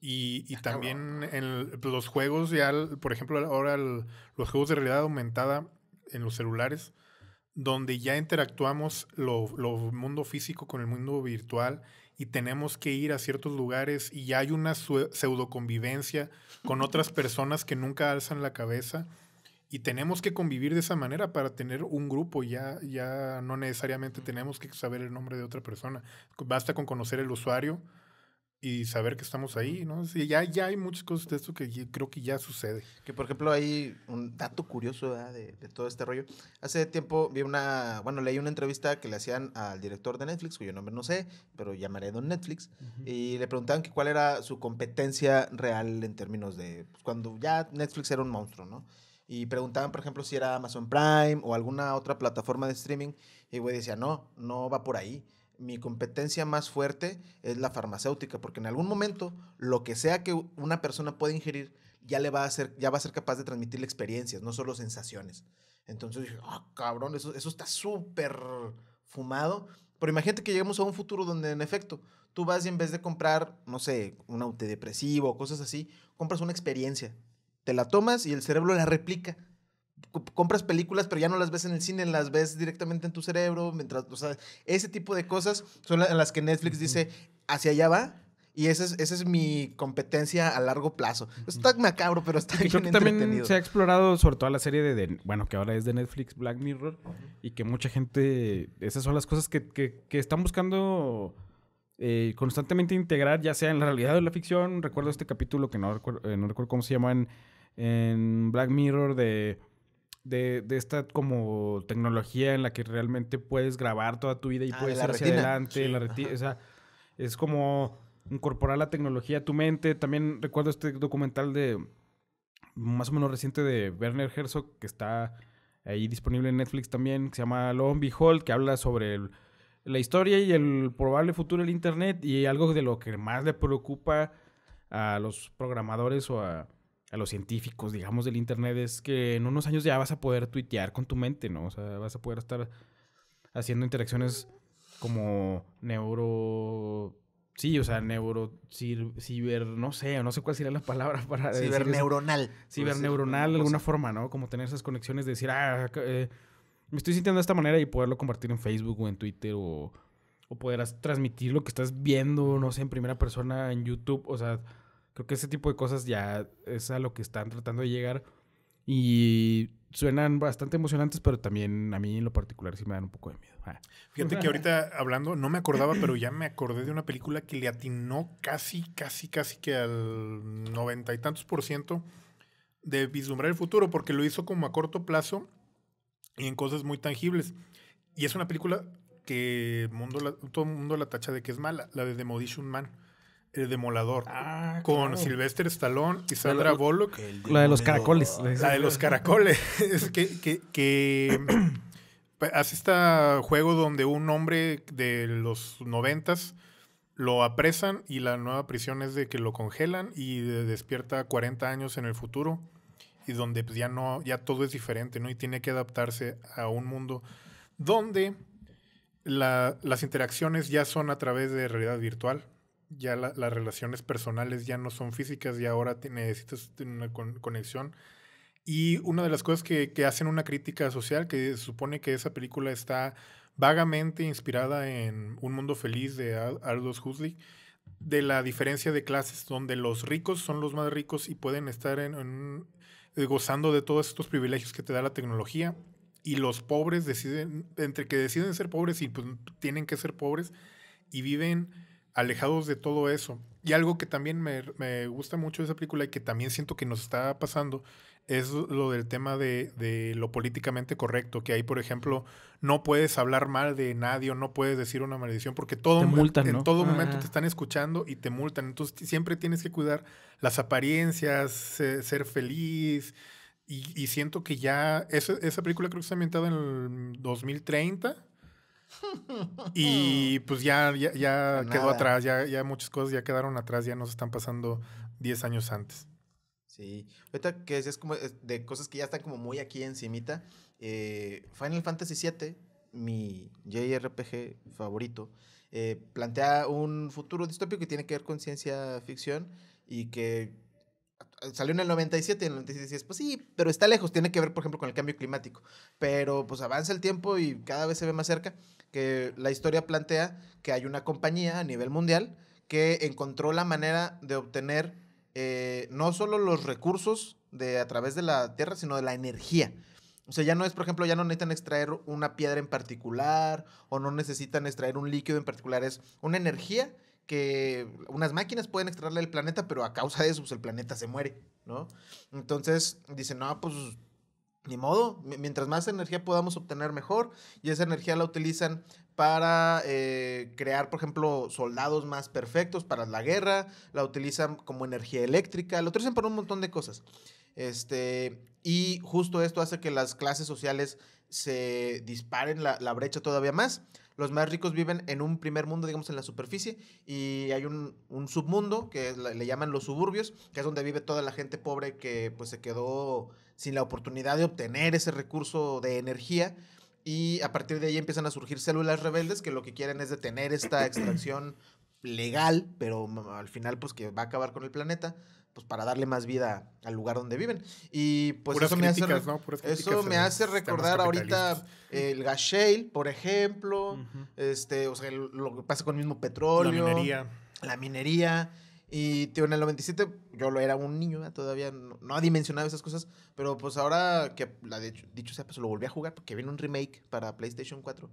Speaker 1: Y, ah, también en pues, los juegos, ya, por ejemplo, ahora los juegos de realidad aumentada en los celulares, donde ya interactuamos lo, lo mundo físico con el mundo virtual y tenemos que ir a ciertos lugares y hay una pseudo convivencia con otras personas que nunca alzan la cabeza y tenemos que convivir de esa manera para tener un grupo. Ya, ya no necesariamente tenemos que saber el nombre de otra persona. Basta con conocer el usuario, y saber que estamos ahí, ¿no? Sí, ya, ya hay muchas cosas de esto que creo que ya sucede. Que por ejemplo hay un dato curioso de, de,
Speaker 2: todo este rollo. Hace tiempo vi una, bueno, leí una entrevista que le hacían al director de Netflix, cuyo nombre no sé, pero llamaré Don Netflix, y le preguntaban que cuál era su competencia real en términos de pues, cuando ya Netflix era un monstruo, ¿no? Y preguntaban, por ejemplo, si era Amazon Prime o alguna otra plataforma de streaming, y güey decía, no, no va por ahí mi competencia más fuerte es la farmacéutica, porque en algún momento lo que sea que una persona pueda ingerir ya le va a ser, ya va a ser capaz de transmitirle experiencias, no solo sensaciones. Entonces dije, ah, cabrón, eso, está súper fumado. Pero imagínate que lleguemos a un futuro donde, en efecto, tú vas y en vez de comprar, no sé, un autodepresivo o cosas así, compras una experiencia. Te la tomas y el cerebro la replica compras películas, pero ya no las ves en el cine, las ves directamente en tu cerebro, mientras, o sea, ese tipo de cosas son las, las que Netflix dice, hacia allá va. Y esa es, es mi competencia a largo plazo. Está macabro, pero está bien Creo que también se ha
Speaker 3: explorado, sobre todo la serie de, bueno, que ahora es de Netflix, Black Mirror, y que mucha gente, esas son las cosas que, están buscando eh, constantemente integrar, ya sea en la realidad o en la ficción. Recuerdo este capítulo que no eh, recuerdo, cómo se llama en Black Mirror de de, esta como tecnología en la que realmente puedes grabar toda tu vida y ah, puedes ir hacia adelante, la es como incorporar la tecnología a tu mente. También recuerdo este documental de más o menos reciente de Werner Herzog que está ahí disponible en Netflix también, que se llama Long Behold, que habla sobre la historia y el probable futuro del internet y algo de lo que más le preocupa a los programadores o a los científicos, digamos, del Internet es que en unos años ya vas a poder tuitear con tu mente, ¿no? O sea, vas a poder estar haciendo interacciones como neuro... Sí, o sea, neuro... ciber... no sé, no sé cuál sería la palabra para... Ciberneuronal. Ciberneuronal de alguna forma, ¿no? Como tener esas conexiones de decir, ah, eh, me estoy sintiendo de esta manera y poderlo compartir en Facebook o en Twitter o, o poder transmitir lo que estás viendo, no sé, en primera persona en YouTube, o sea Creo que ese tipo de cosas ya es a lo que están tratando de llegar. Y suenan bastante emocionantes, pero también a mí en lo particular sí me dan un poco de miedo. Ah. Fíjate que ahorita
Speaker 1: hablando, no me acordaba, pero ya me acordé de una película que le atinó casi, casi, casi que al noventa y tantos por ciento de vislumbrar el futuro, porque lo hizo como a corto plazo y en cosas muy tangibles. Y es una película que mundo todo el mundo la tacha de que es mala, la de Demolition Man. Eh, demolador. Ah, con Silvestre Sylvester Stallone y Sandra Bullock. La de los caracoles. La de los caracoles. es que, hace este juego donde un hombre de los noventas lo apresan y la nueva prisión es de que lo congelan y despierta 40 años en el futuro y donde pues, ya no ya todo es diferente, ¿no? Y tiene que adaptarse a un mundo donde las interacciones ya son a través de realidad virtual ya las relaciones personales ya no son físicas y ahora te, necesitas una conexión. Y una de las cosas que, que, hacen una crítica social, que se supone que esa película está vagamente inspirada en Un Mundo Feliz de Aldous Huxley, de la diferencia de clases, donde los ricos son los más ricos y pueden estar en, eh, gozando de todos estos privilegios que te da la tecnología, y los pobres deciden, entre que deciden ser pobres y pues, tienen que ser pobres, y viven alejados de todo eso. Y algo que también me, gusta mucho de esa película y que también siento que nos está pasando es lo del tema de, lo políticamente correcto, que ahí, por ejemplo, no puedes hablar mal de nadie o no puedes decir una maldición porque todo en todo ah. momento te están escuchando y te multan. Entonces siempre tienes que cuidar las apariencias, ser feliz. Y, siento que ya esa, esa película creo que está ambientada en el 2030 y pues ya, ya, quedó atrás, ya, ya muchas cosas ya quedaron atrás, ya nos están pasando 10 años antes.
Speaker 2: Sí, ahorita que es como eh, de cosas que ya están como muy aquí encimita, eh, Final Fantasy VII, mi JRPG favorito, eh, plantea un futuro distópico que tiene que ver con ciencia ficción y que salió en el 97 y en el 96 pues sí, pero está lejos, tiene que ver, por ejemplo, con el cambio climático. Pero pues avanza el tiempo y cada vez se ve más cerca que la historia plantea que hay una compañía a nivel mundial que encontró la manera de obtener eh, no solo los recursos de, a través de la Tierra, sino de la energía. O sea, ya no es, por ejemplo, ya no necesitan extraer una piedra en particular o no necesitan extraer un líquido en particular, es una energía que unas máquinas pueden extraerle del planeta, pero a causa de eso pues, el planeta se muere, ¿no? Entonces dicen, no, pues ni modo, mientras más energía podamos obtener mejor y esa energía la utilizan para eh, crear, por ejemplo, soldados más perfectos para la guerra, la utilizan como energía eléctrica, la utilizan para un montón de cosas. Este, y justo esto hace que las clases sociales se disparen la, brecha todavía más. Los más ricos viven en un primer mundo, digamos, en la superficie, y hay un, un submundo que le llaman los suburbios, que es donde vive toda la gente pobre que pues se quedó sin la oportunidad de obtener ese recurso de energía y a partir de ahí empiezan a surgir células rebeldes que lo que quieren es detener esta extracción legal, pero al final pues que va a acabar con el planeta, pues para darle más vida al lugar donde viven. Y pues eso, me, hace, recordar ahorita el gas shale, por ejemplo, este, o sea, lo que pasa con el mismo petróleo, la minería, la minería y tío, en el 97 yo lo era un niño, ¿eh? todavía no, ha dimensionado esas cosas, pero pues ahora que dicho sea, pues lo volví a jugar porque viene un remake para PlayStation 4.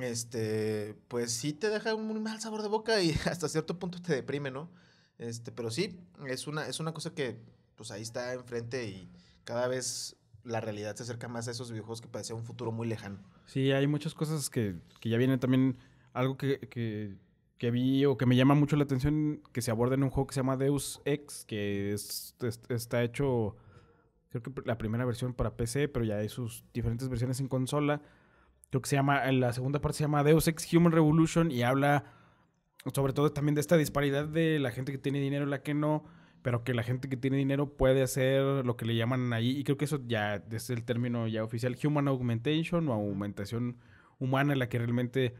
Speaker 2: Este, pues sí te deja un mal sabor de boca y hasta cierto punto te deprime, ¿no? Este, pero sí, es una, es una cosa que pues ahí está enfrente y cada vez la realidad se acerca más a esos videojuegos que parecía un futuro muy lejano.
Speaker 3: Sí, hay muchas cosas que, ya vienen también, algo que, que que vi o que me llama mucho la atención que se aborda en un juego que se llama Deus Ex, que está hecho, creo que la primera versión para PC, pero ya hay sus diferentes versiones en consola. Creo que se llama, en la segunda parte se llama Deus Ex Human Revolution y habla sobre todo también de esta disparidad de la gente que tiene dinero y la que no, pero que la gente que tiene dinero puede hacer lo que le llaman ahí, y creo que eso ya es el término ya oficial, Human Augmentation o aumentación humana, en la que realmente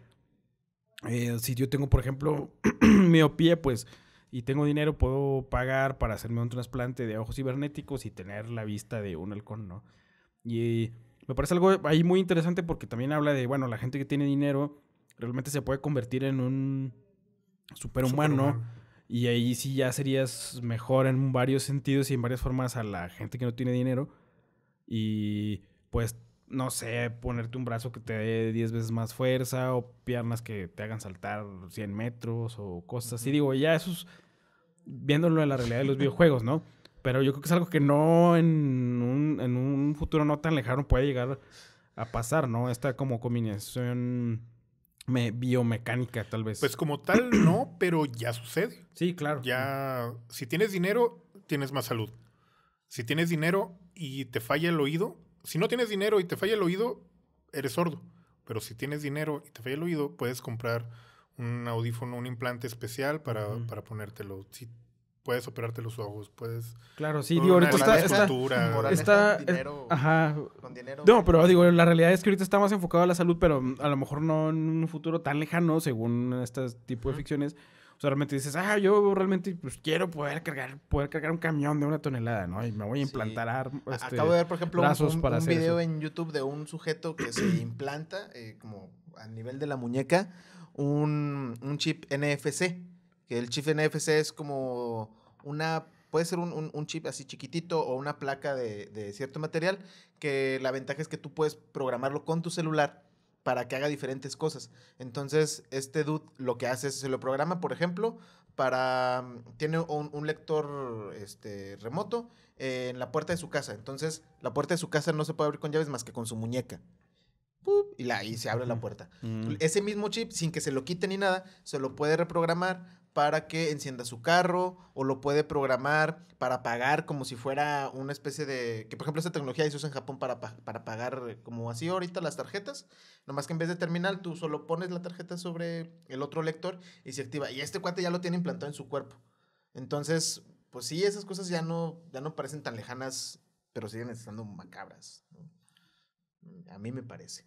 Speaker 3: eh, si yo tengo, por ejemplo, miopía, pues, y tengo dinero, puedo pagar para hacerme un trasplante de ojos cibernéticos y tener la vista de un halcón, ¿no? Y me parece algo ahí muy interesante porque también habla de, bueno, la gente que tiene dinero realmente se puede convertir en un superhumano. superhumano. Y ahí sí ya serías mejor en varios sentidos y en varias formas a la gente que no tiene dinero. Y pues no sé, ponerte un brazo que te dé 10 veces más fuerza o piernas que te hagan saltar 100 metros o cosas así. Digo, ya eso es viéndolo en la realidad de los videojuegos, ¿no? Pero yo creo que es algo que no en un, en un futuro no tan lejano puede llegar a pasar, ¿no? Esta como combinación me, biomecánica, tal vez.
Speaker 1: Pues como tal, no, pero ya sucede. Sí, claro. Ya, si tienes dinero, tienes más salud. Si tienes dinero y te falla el oído, si no tienes dinero y te falla el oído, eres sordo. Pero si tienes dinero y te falla el oído, puedes comprar un audífono, un implante especial para, para ponértelo. Si puedes operarte los ojos, puedes... Claro, sí, digo, ahorita está... Está,
Speaker 3: dinero, Con dinero. No, pero digo, la realidad es que ahorita está más enfocado a la salud, pero a lo mejor no en un futuro tan lejano, según este tipo de ficciones. O realmente dices, ah, yo realmente pues, quiero poder cargar, poder cargar un camión de una tonelada, ¿no? Y me voy a implantar este, Acabo de ver, por ejemplo, un, video
Speaker 2: en YouTube de un sujeto que se implanta, eh, como a nivel de la muñeca, un, chip NFC. Que el chip NFC es como una. Puede ser un, chip así chiquitito o una placa de, de, cierto material. Que la ventaja es que tú puedes programarlo con tu celular para que haga diferentes cosas. Entonces, este dude lo que hace es, se lo programa, por ejemplo, para... Mm, tiene un, lector este, remoto en la puerta de su casa. Entonces, la puerta de su casa no se puede abrir con llaves más que con su muñeca. Y, la, se abre la puerta. Mm. Ese mismo chip, sin que se lo quite ni nada, se lo puede reprogramar para que encienda su carro o lo puede programar para pagar como si fuera una especie de... Que por ejemplo esta tecnología se usa en Japón para, pagar como así ahorita las tarjetas. Nomás que en vez de terminal tú solo pones la tarjeta sobre el otro lector y se activa. Y este cuate ya lo tiene implantado en su cuerpo. Entonces, pues sí, esas cosas ya no, ya no parecen tan lejanas, pero siguen estando macabras.
Speaker 1: A mí me parece.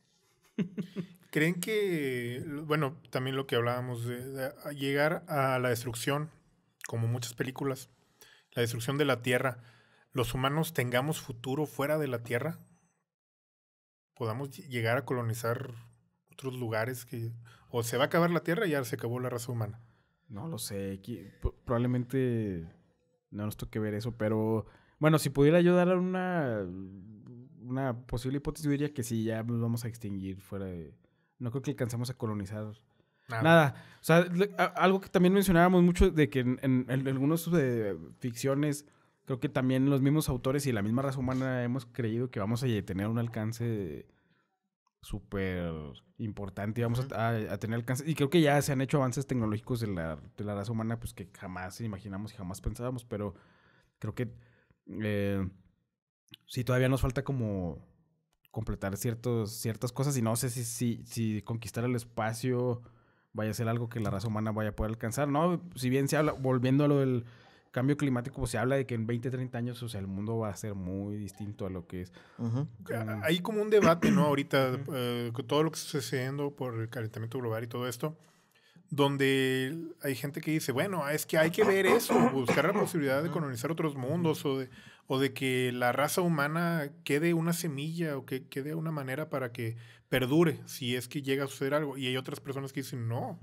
Speaker 1: ¿Creen que, bueno, también lo que hablábamos, de, llegar a la destrucción, como muchas películas, la destrucción de la Tierra, los humanos tengamos futuro fuera de la Tierra? ¿Podamos llegar a colonizar otros lugares que... o se va a acabar la Tierra y ya se acabó la raza humana? No lo sé,
Speaker 3: probablemente no nos toque ver eso, pero bueno, si pudiera ayudar a una una posible hipótesis yo diría que sí, ya nos vamos a extinguir fuera de... No creo que alcanzamos a colonizar nada. O sea, algo que también mencionábamos mucho de que en, algunos de eh, ficciones, creo que también los mismos autores y la misma raza humana hemos creído que vamos a tener un alcance súper importante y vamos a, tener alcance. Y creo que ya se han hecho avances tecnológicos de la, de la raza humana pues que jamás imaginamos y jamás pensábamos, pero creo que... Eh, sí, todavía nos falta como completar ciertos, ciertas cosas y no sé si, si, si conquistar el espacio vaya a ser algo que la raza humana vaya a poder alcanzar, ¿no? Si bien se habla, volviendo a lo del cambio climático, pues se habla de que en 20, 30 años, o sea, el mundo va a ser muy distinto a lo que es.
Speaker 1: Eh, hay como un debate, ¿no? Ahorita, eh, con todo lo que está sucediendo por el calentamiento global y todo esto, donde hay gente que dice, bueno, es que hay que ver eso, buscar la posibilidad de colonizar otros mundos o de, o de que la raza humana quede una semilla o que quede una manera para que perdure si es que llega a suceder algo. Y hay otras personas que dicen, no,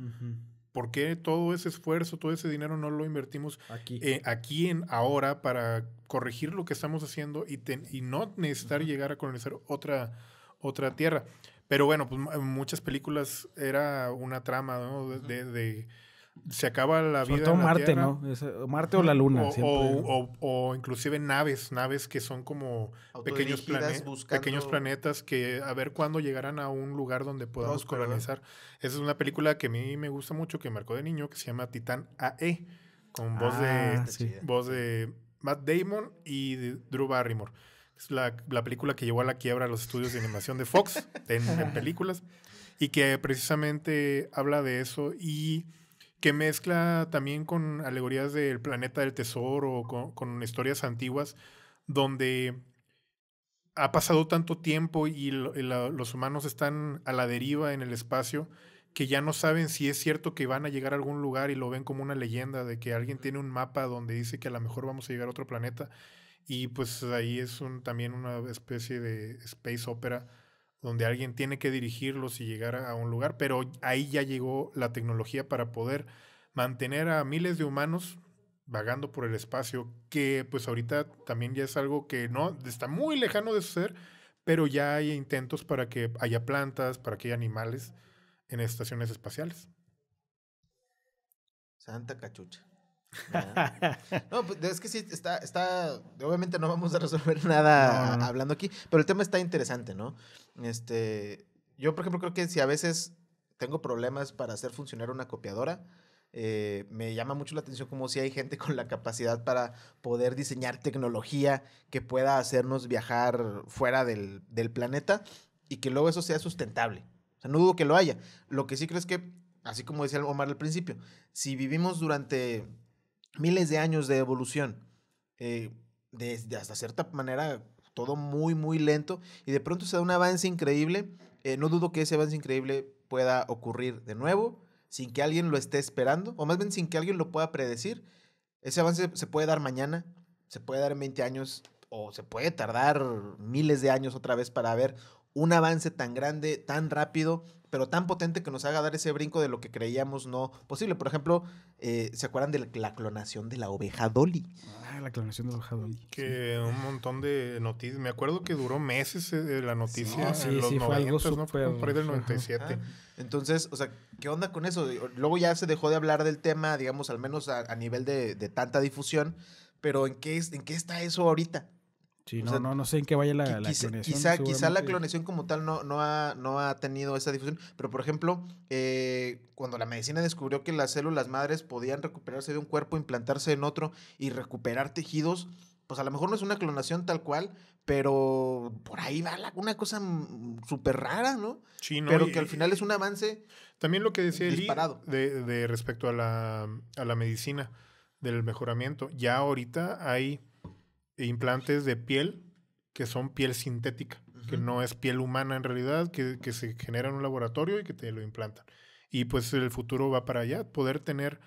Speaker 1: ¿por qué todo ese esfuerzo, todo ese dinero no lo invertimos aquí, eh, en ahora para corregir lo que estamos haciendo y, y no necesitar llegar a colonizar otra, otra tierra? Pero bueno, pues muchas películas era una trama ¿no? de se acaba la vida. Todo Marte, ¿no? Eh, Marte o la Luna. O, siempre, o, inclusive naves, naves que son como pequeños, planetas pequeños planetas que a ver cuándo llegarán a un lugar donde podamos colonizar. Esa es una película que a mí me gusta mucho, que marcó de niño, que se llama Titán AE, con voz, de, ah, voz de Matt Damon y Drew Barrymore. Es la, la, película que llevó a la quiebra a los estudios de animación de Fox en películas y que precisamente habla de eso y que mezcla también con alegorías del planeta del tesoro, con, con historias antiguas, donde ha pasado tanto tiempo y los humanos están a la deriva en el espacio que ya no saben si es cierto que van a llegar a algún lugar y lo ven como una leyenda de que alguien tiene un mapa donde dice que a lo mejor vamos a llegar a otro planeta. Y pues ahí es también una especie de space opera donde alguien tiene que dirigirlos y llegar a un lugar, pero ahí ya llegó la tecnología para poder mantener a miles de humanos vagando por el espacio, que pues ahorita también ya es algo que no está muy lejano de suceder, pero ya hay intentos para que haya plantas, para que haya animales en estaciones espaciales.
Speaker 2: Santa cachucha. No, pues es que sí, está, está, obviamente no vamos a resolver nada hablando aquí, pero el tema está interesante, ¿no? Este, yo, por ejemplo, creo que si a veces tengo problemas para hacer funcionar una copiadora, eh, me llama mucho la atención como si hay gente con la capacidad para poder diseñar tecnología que pueda hacernos viajar fuera del, del planeta y que luego eso sea sustentable. O sea, no dudo que lo haya. Lo que sí creo es que, así como decía Omar al principio, si vivimos durante miles de años de evolución. Eh, hasta cierta manera, todo muy, muy lento. Y de pronto se da un avance increíble. Eh, no dudo que ese avance increíble pueda ocurrir de nuevo, sin que alguien lo esté esperando, o más bien sin que alguien lo pueda predecir. Ese avance se puede dar mañana, se puede dar en 20 años, o se puede tardar miles de años otra vez para ver un avance tan grande, tan rápido, pero tan potente que nos haga dar ese brinco de lo que creíamos no posible. Por ejemplo, eh, ¿se acuerdan de la clonación de la oveja
Speaker 1: Dolly? Ah,
Speaker 2: la clonación de la oveja
Speaker 1: Dolly. Que un montón de noticias. Me acuerdo que duró meses eh, la noticia sí, los fue algo Fue 97. Ah, entonces, o sea, ¿qué onda con eso? Luego ya se
Speaker 2: dejó de hablar del tema, digamos, al menos a, nivel de, tanta difusión. Pero ¿en qué, ¿en qué está eso ahorita?
Speaker 3: Sí, no, no, sé en qué vaya la, clonación. Quizá, la
Speaker 2: clonación como tal no, no, ha, no ha tenido esa difusión, pero por ejemplo, eh, cuando la medicina descubrió que las células madres podían recuperarse de un cuerpo, implantarse en otro y recuperar tejidos, pues a lo mejor no es una clonación tal cual, pero por ahí va una cosa
Speaker 1: súper rara, ¿no? Pero que al final es un avance. También lo que decía disparado. de, respecto a la, a la medicina, del mejoramiento. Ya ahorita hay implantes de piel que son piel sintética, que no es piel humana en realidad, que, se genera en un laboratorio y que te lo implantan. Y pues el futuro va para allá, poder tener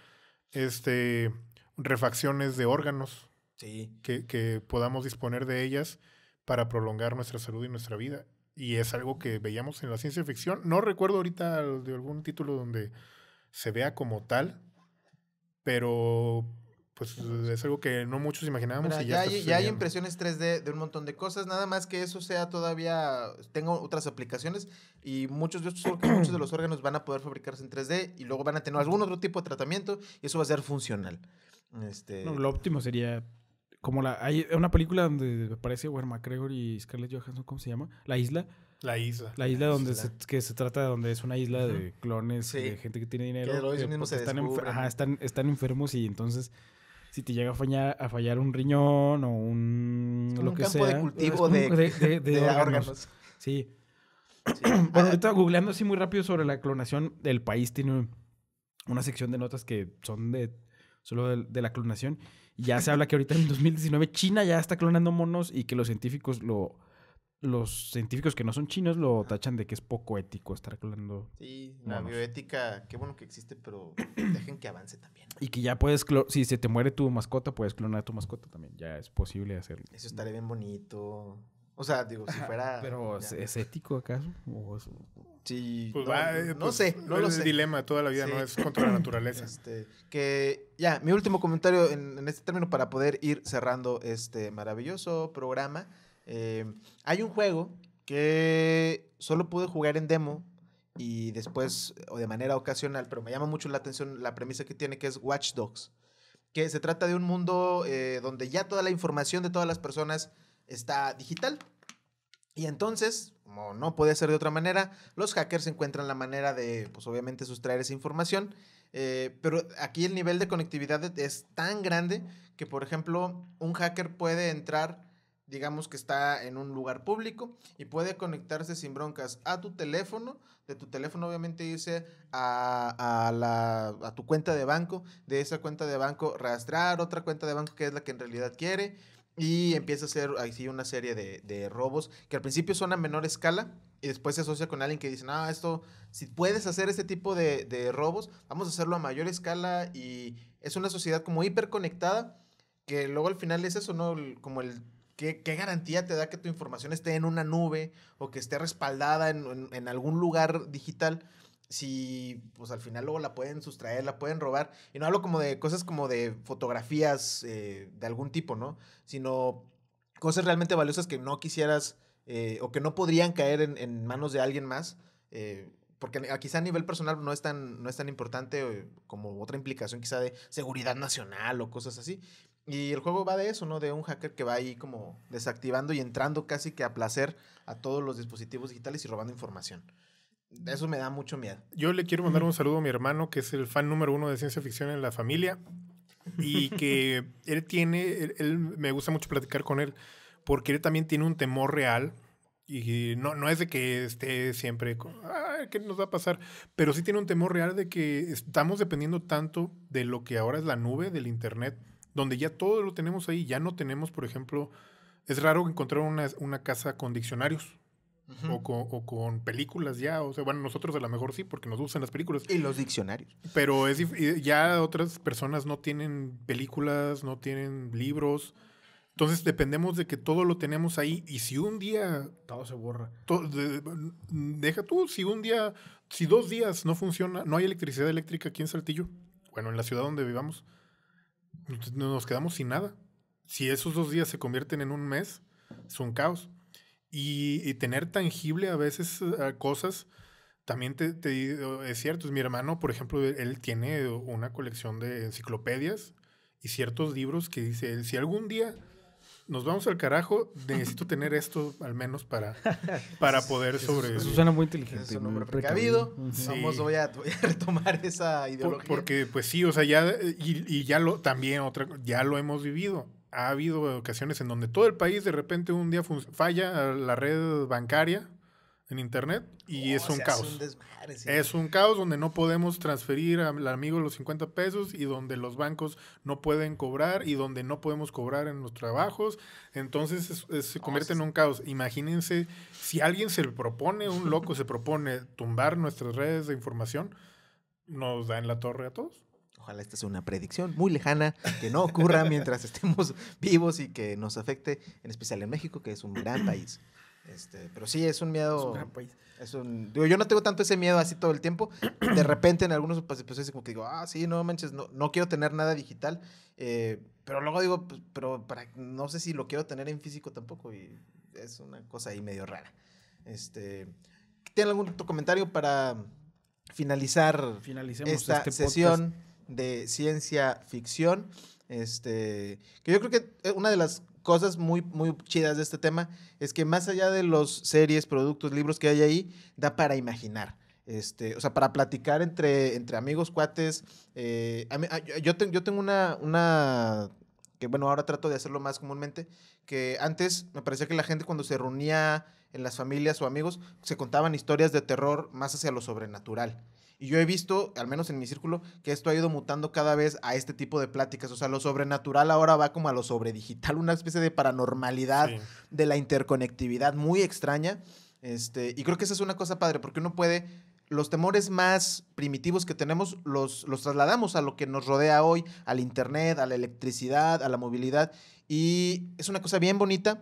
Speaker 1: este refacciones de órganos que, que podamos disponer de ellas para prolongar nuestra salud y nuestra vida. Y es algo que veíamos en la ciencia ficción. No recuerdo ahorita de algún título donde se vea como tal, pero pues es algo que no muchos imaginábamos. y ya, ya, hay,
Speaker 2: impresiones 3D de un montón de cosas, nada más que eso sea todavía, tengo otras aplicaciones y muchos de, muchos de los órganos van a poder fabricarse en 3D y luego van a tener algún otro tipo de tratamiento y eso va a ser funcional. Este... lo
Speaker 3: óptimo sería como la hay una película donde aparece Werner McGregor y Scarlett Johansson, ¿cómo se llama? La isla. La isla. La isla donde que se trata de donde es una isla de clones, y de gente que tiene dinero. Que, están, ajá, están, están, enfermos y entonces si te llega a fallar, a fallar un riñón o un, lo que sea. campo de cultivo de, de, órganos. Sí. bueno, ah. ahorita googleando así muy rápido sobre la clonación, el país tiene una sección de notas que son de solo de, la clonación. ya se habla que ahorita en 2019 China ya está clonando monos y que los científicos lo los científicos que no son chinos lo tachan de que es poco ético estar clonando.
Speaker 2: Sí, la bioética, qué bueno que existe, pero dejen que avance también.
Speaker 3: Y que ya puedes, si se te muere tu mascota, puedes clonar a tu mascota también. Ya es posible hacerlo.
Speaker 2: Eso estaría bien bonito. O sea, digo, si fuera. Pero ¿es,
Speaker 3: ético acaso?
Speaker 2: Sí. Pues no, eh, pues, sé, no, es dilema toda la vida, no es contra la naturaleza. Este, que ya, mi último comentario en este término para poder ir cerrando este maravilloso programa eh, hay un juego que solo pude jugar en demo y después o de manera ocasional, pero me llama mucho la atención la premisa que tiene, que es Watch Dogs, que se trata de un mundo eh, donde ya toda la información de todas las personas está digital. Y entonces, como no puede ser de otra manera, los hackers encuentran la manera de, pues obviamente, sustraer esa información. Eh, pero aquí el nivel de conectividad es tan grande que, por ejemplo, un hacker puede entrar digamos que está en un lugar público y puede conectarse sin broncas a tu teléfono, de tu teléfono obviamente irse a, tu cuenta de banco, de esa cuenta de banco rastrear otra cuenta de banco que es la que en realidad quiere y empieza a hacer así una serie de, de, robos que al principio son a menor escala y después se asocia con alguien que dice, no, esto, si puedes hacer este tipo de, de robos, vamos a hacerlo a mayor escala y es una sociedad como hiperconectada que luego al final es eso, ¿no? Como el ¿Qué, garantía te da que tu información esté en una nube o que esté respaldada en, algún lugar digital? Si pues al final luego la pueden sustraer, la pueden robar. Y no hablo como de cosas como de fotografías eh, de algún tipo, ¿no? Sino cosas realmente valiosas que no quisieras eh, o que no podrían caer en, manos de alguien más. Eh, porque quizá a nivel personal no es tan, no es tan importante como otra implicación quizá de seguridad nacional o cosas así. Y el juego va de eso, ¿no? De un hacker que va ahí como desactivando y entrando casi que a placer a todos los dispositivos digitales y robando
Speaker 1: información. Eso me da mucho miedo. Yo le quiero mandar un saludo a mi hermano, que es el fan número uno de ciencia ficción en la familia.
Speaker 3: Y que
Speaker 1: él tiene, él, me gusta mucho platicar con él, porque él también tiene un temor real. Y no, no es de que esté siempre, ¿qué nos va a pasar? Pero sí tiene un temor real de que estamos dependiendo tanto de lo que ahora es la nube, del Internet, donde ya todo lo tenemos ahí. Ya no tenemos, por ejemplo, es raro encontrar una, una casa con diccionarios. o, con, películas ya, o sea, bueno, nosotros a lo mejor sí, porque nos gustan las películas. Y los diccionarios. Pero es ya otras personas no tienen películas, no tienen libros. Entonces dependemos de que todo lo tenemos ahí y si un día... Todo se borra. deja tú, si un día, si dos días no funciona, no hay electricidad eléctrica aquí en Saltillo, bueno, en la ciudad donde vivamos, pues, nos quedamos sin nada. Si esos dos días se convierten en un mes, es un caos. Y, tener tangible a veces eh, cosas, también es cierto. Es mi hermano, por ejemplo, e, él tiene una colección de enciclopedias y ciertos libros que dice, si algún día nos vamos al carajo, necesito tener esto al menos para, para poder sobre Eso suena
Speaker 3: muy inteligente. Eso Vamos, voy
Speaker 1: a, retomar esa ideología. porque, pues sí, o sea, ya, y, ya lo, también otra, ya lo hemos vivido. Ha habido ocasiones en donde todo el país de repente un día falla la red bancaria, en internet y oh, es un caos. Es un caos donde no podemos transferir al amigo los 50 pesos y donde los bancos no pueden cobrar y donde no podemos cobrar en los trabajos. Entonces se oh, convierte en un caos. Imagínense si alguien se propone, un loco se propone tumbar nuestras redes de información, nos da en la torre a todos. Ojalá esta sea una predicción muy lejana, que no ocurra mientras estemos vivos y que
Speaker 2: nos afecte, en especial en México, que es un gran país. Este, pero sí, es un miedo. Es un yo no tengo tanto ese miedo así todo el tiempo. De repente en algunos pues, pues, es como que digo, ah, sí, no manches, no, quiero tener nada digital. Eh, pero luego digo, pues, pero para, no sé si lo quiero tener en físico tampoco. Y es una cosa ahí medio rara. Este, ¿Tienen algún comentario para finalizar Finalicemos esta este sesión de ciencia ficción? Este, que yo creo que eh, una de las cosas muy, muy chidas de este tema es que más allá de los series, productos, libros que hay ahí, da para imaginar. Este, o sea, para platicar entre, entre amigos, cuates. Eh, yo, tengo una, una, que bueno, ahora trato de hacerlo más comúnmente, que antes me parecía que la gente cuando se reunía en las familias o amigos, se contaban historias de terror más hacia lo sobrenatural. Y yo he visto, al menos en mi círculo, que esto ha ido mutando cada vez a este tipo de pláticas. O sea, lo sobrenatural ahora va como a lo sobredigital, una especie de paranormalidad de la interconectividad muy extraña. Este, y creo que esa es una cosa padre, porque uno puede los temores más primitivos que tenemos los, los, trasladamos a lo que nos rodea hoy, al Internet, a la electricidad, a la movilidad. Y es una cosa bien bonita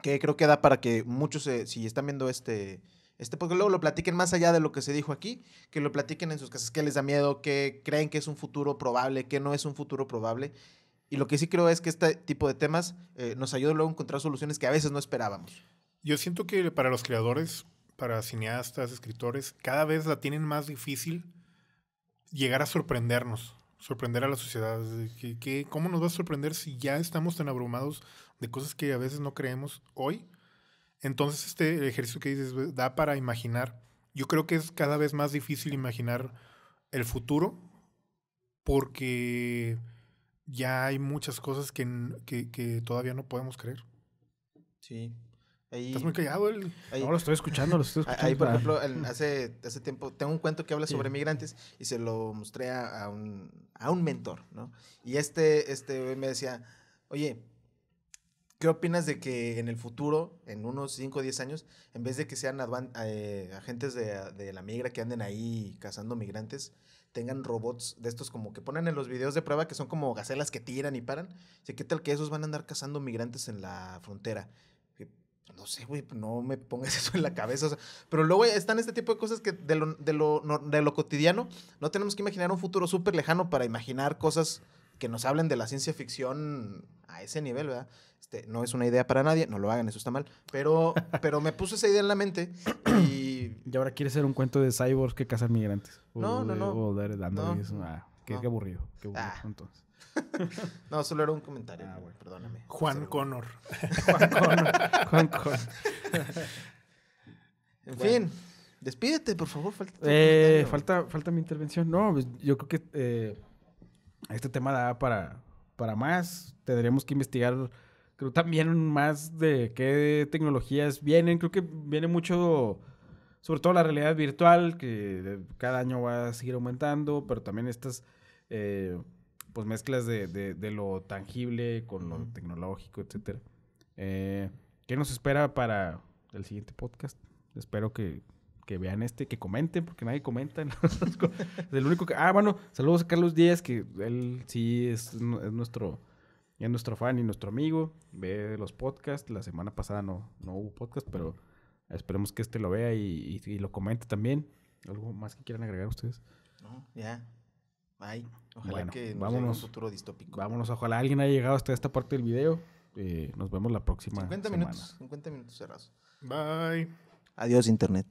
Speaker 2: que creo que da para que muchos, eh, si están viendo este, este, porque luego lo platiquen más allá de lo que se dijo aquí, que lo platiquen en sus casas, que les da miedo, que creen que es un futuro probable, que no es un futuro probable. Y lo que sí creo es que este tipo de temas eh,
Speaker 1: nos ayuda luego a encontrar soluciones que a veces no esperábamos. Yo siento que para los creadores, para cineastas, escritores, cada vez la tienen más difícil llegar a sorprendernos, sorprender a la sociedad. ¿Qué, cómo nos va a sorprender si ya estamos tan abrumados de cosas que a veces no creemos hoy? Entonces, este ejercicio que dices pues, da para imaginar. Yo creo que es cada vez más difícil imaginar el futuro porque ya hay muchas cosas que, todavía no podemos creer. Sí. Estás muy callado.
Speaker 2: lo
Speaker 1: estoy escuchando, lo estoy escuchando. por ejemplo,
Speaker 2: hace, hace tiempo, tengo un cuento que habla sobre migrantes y se lo mostré a, un, mentor, ¿no? Y este, este me decía, oye, ¿Qué opinas de que en el futuro, en unos 5 o 10 años, en vez de que sean eh, agentes ah, de, la migra que anden ahí cazando migrantes, tengan robots de estos como que ponen en los videos de prueba que son como gacelas que tiran y paran? ¿Qué tal que esos van a andar cazando migrantes en la frontera? Pues, no sé, güey, no me pongas eso en la cabeza. pero luego están este tipo de cosas que de lo, de lo cotidiano no tenemos que imaginar un futuro súper lejano para imaginar cosas que nos hablen de la ciencia ficción a ese nivel, ¿verdad? Este, no es una idea para nadie, no lo hagan, eso está mal. Pero, pero me puso esa idea en la mente
Speaker 3: y... Y ahora quiere ser un cuento de cyborgs que cazan migrantes. no, no, ah, no. qué, aburrido. Qué aburrido, ah. entonces.
Speaker 2: no, solo era un comentario. Ah, perdóname. Juan Connor. Juan Connor. Juan en fin, despídete, por favor. Falta, eh,
Speaker 3: falta, mi intervención. No, pues, yo creo que... Eh, este tema da para, para más. Tendremos que investigar, creo, también más de qué tecnologías vienen. Creo que viene mucho, sobre todo la realidad virtual, que cada año va a seguir aumentando, pero también estas... Eh, pues mezclas de, lo tangible con lo tecnológico, etcétera. Eh, ¿Qué nos espera para el siguiente podcast? Espero que que vean este, que comenten, porque nadie comenta. es el único que. Ah, bueno, saludos a Carlos Díaz, que él sí es, nuestro. nuestro fan y nuestro amigo. Ve los podcasts. La semana pasada no, no hubo podcast, pero esperemos que este lo vea y, lo comente también. ¿Algo más que quieran agregar ustedes?
Speaker 2: No, ya. Bye. Ojalá que nos vámonos, un futuro distópico. Vámonos, ojalá
Speaker 3: alguien haya llegado hasta esta parte del video. Eh,
Speaker 2: nos vemos la próxima 50 minutos, 50 minutos cerrados. Bye. Adiós, Internet.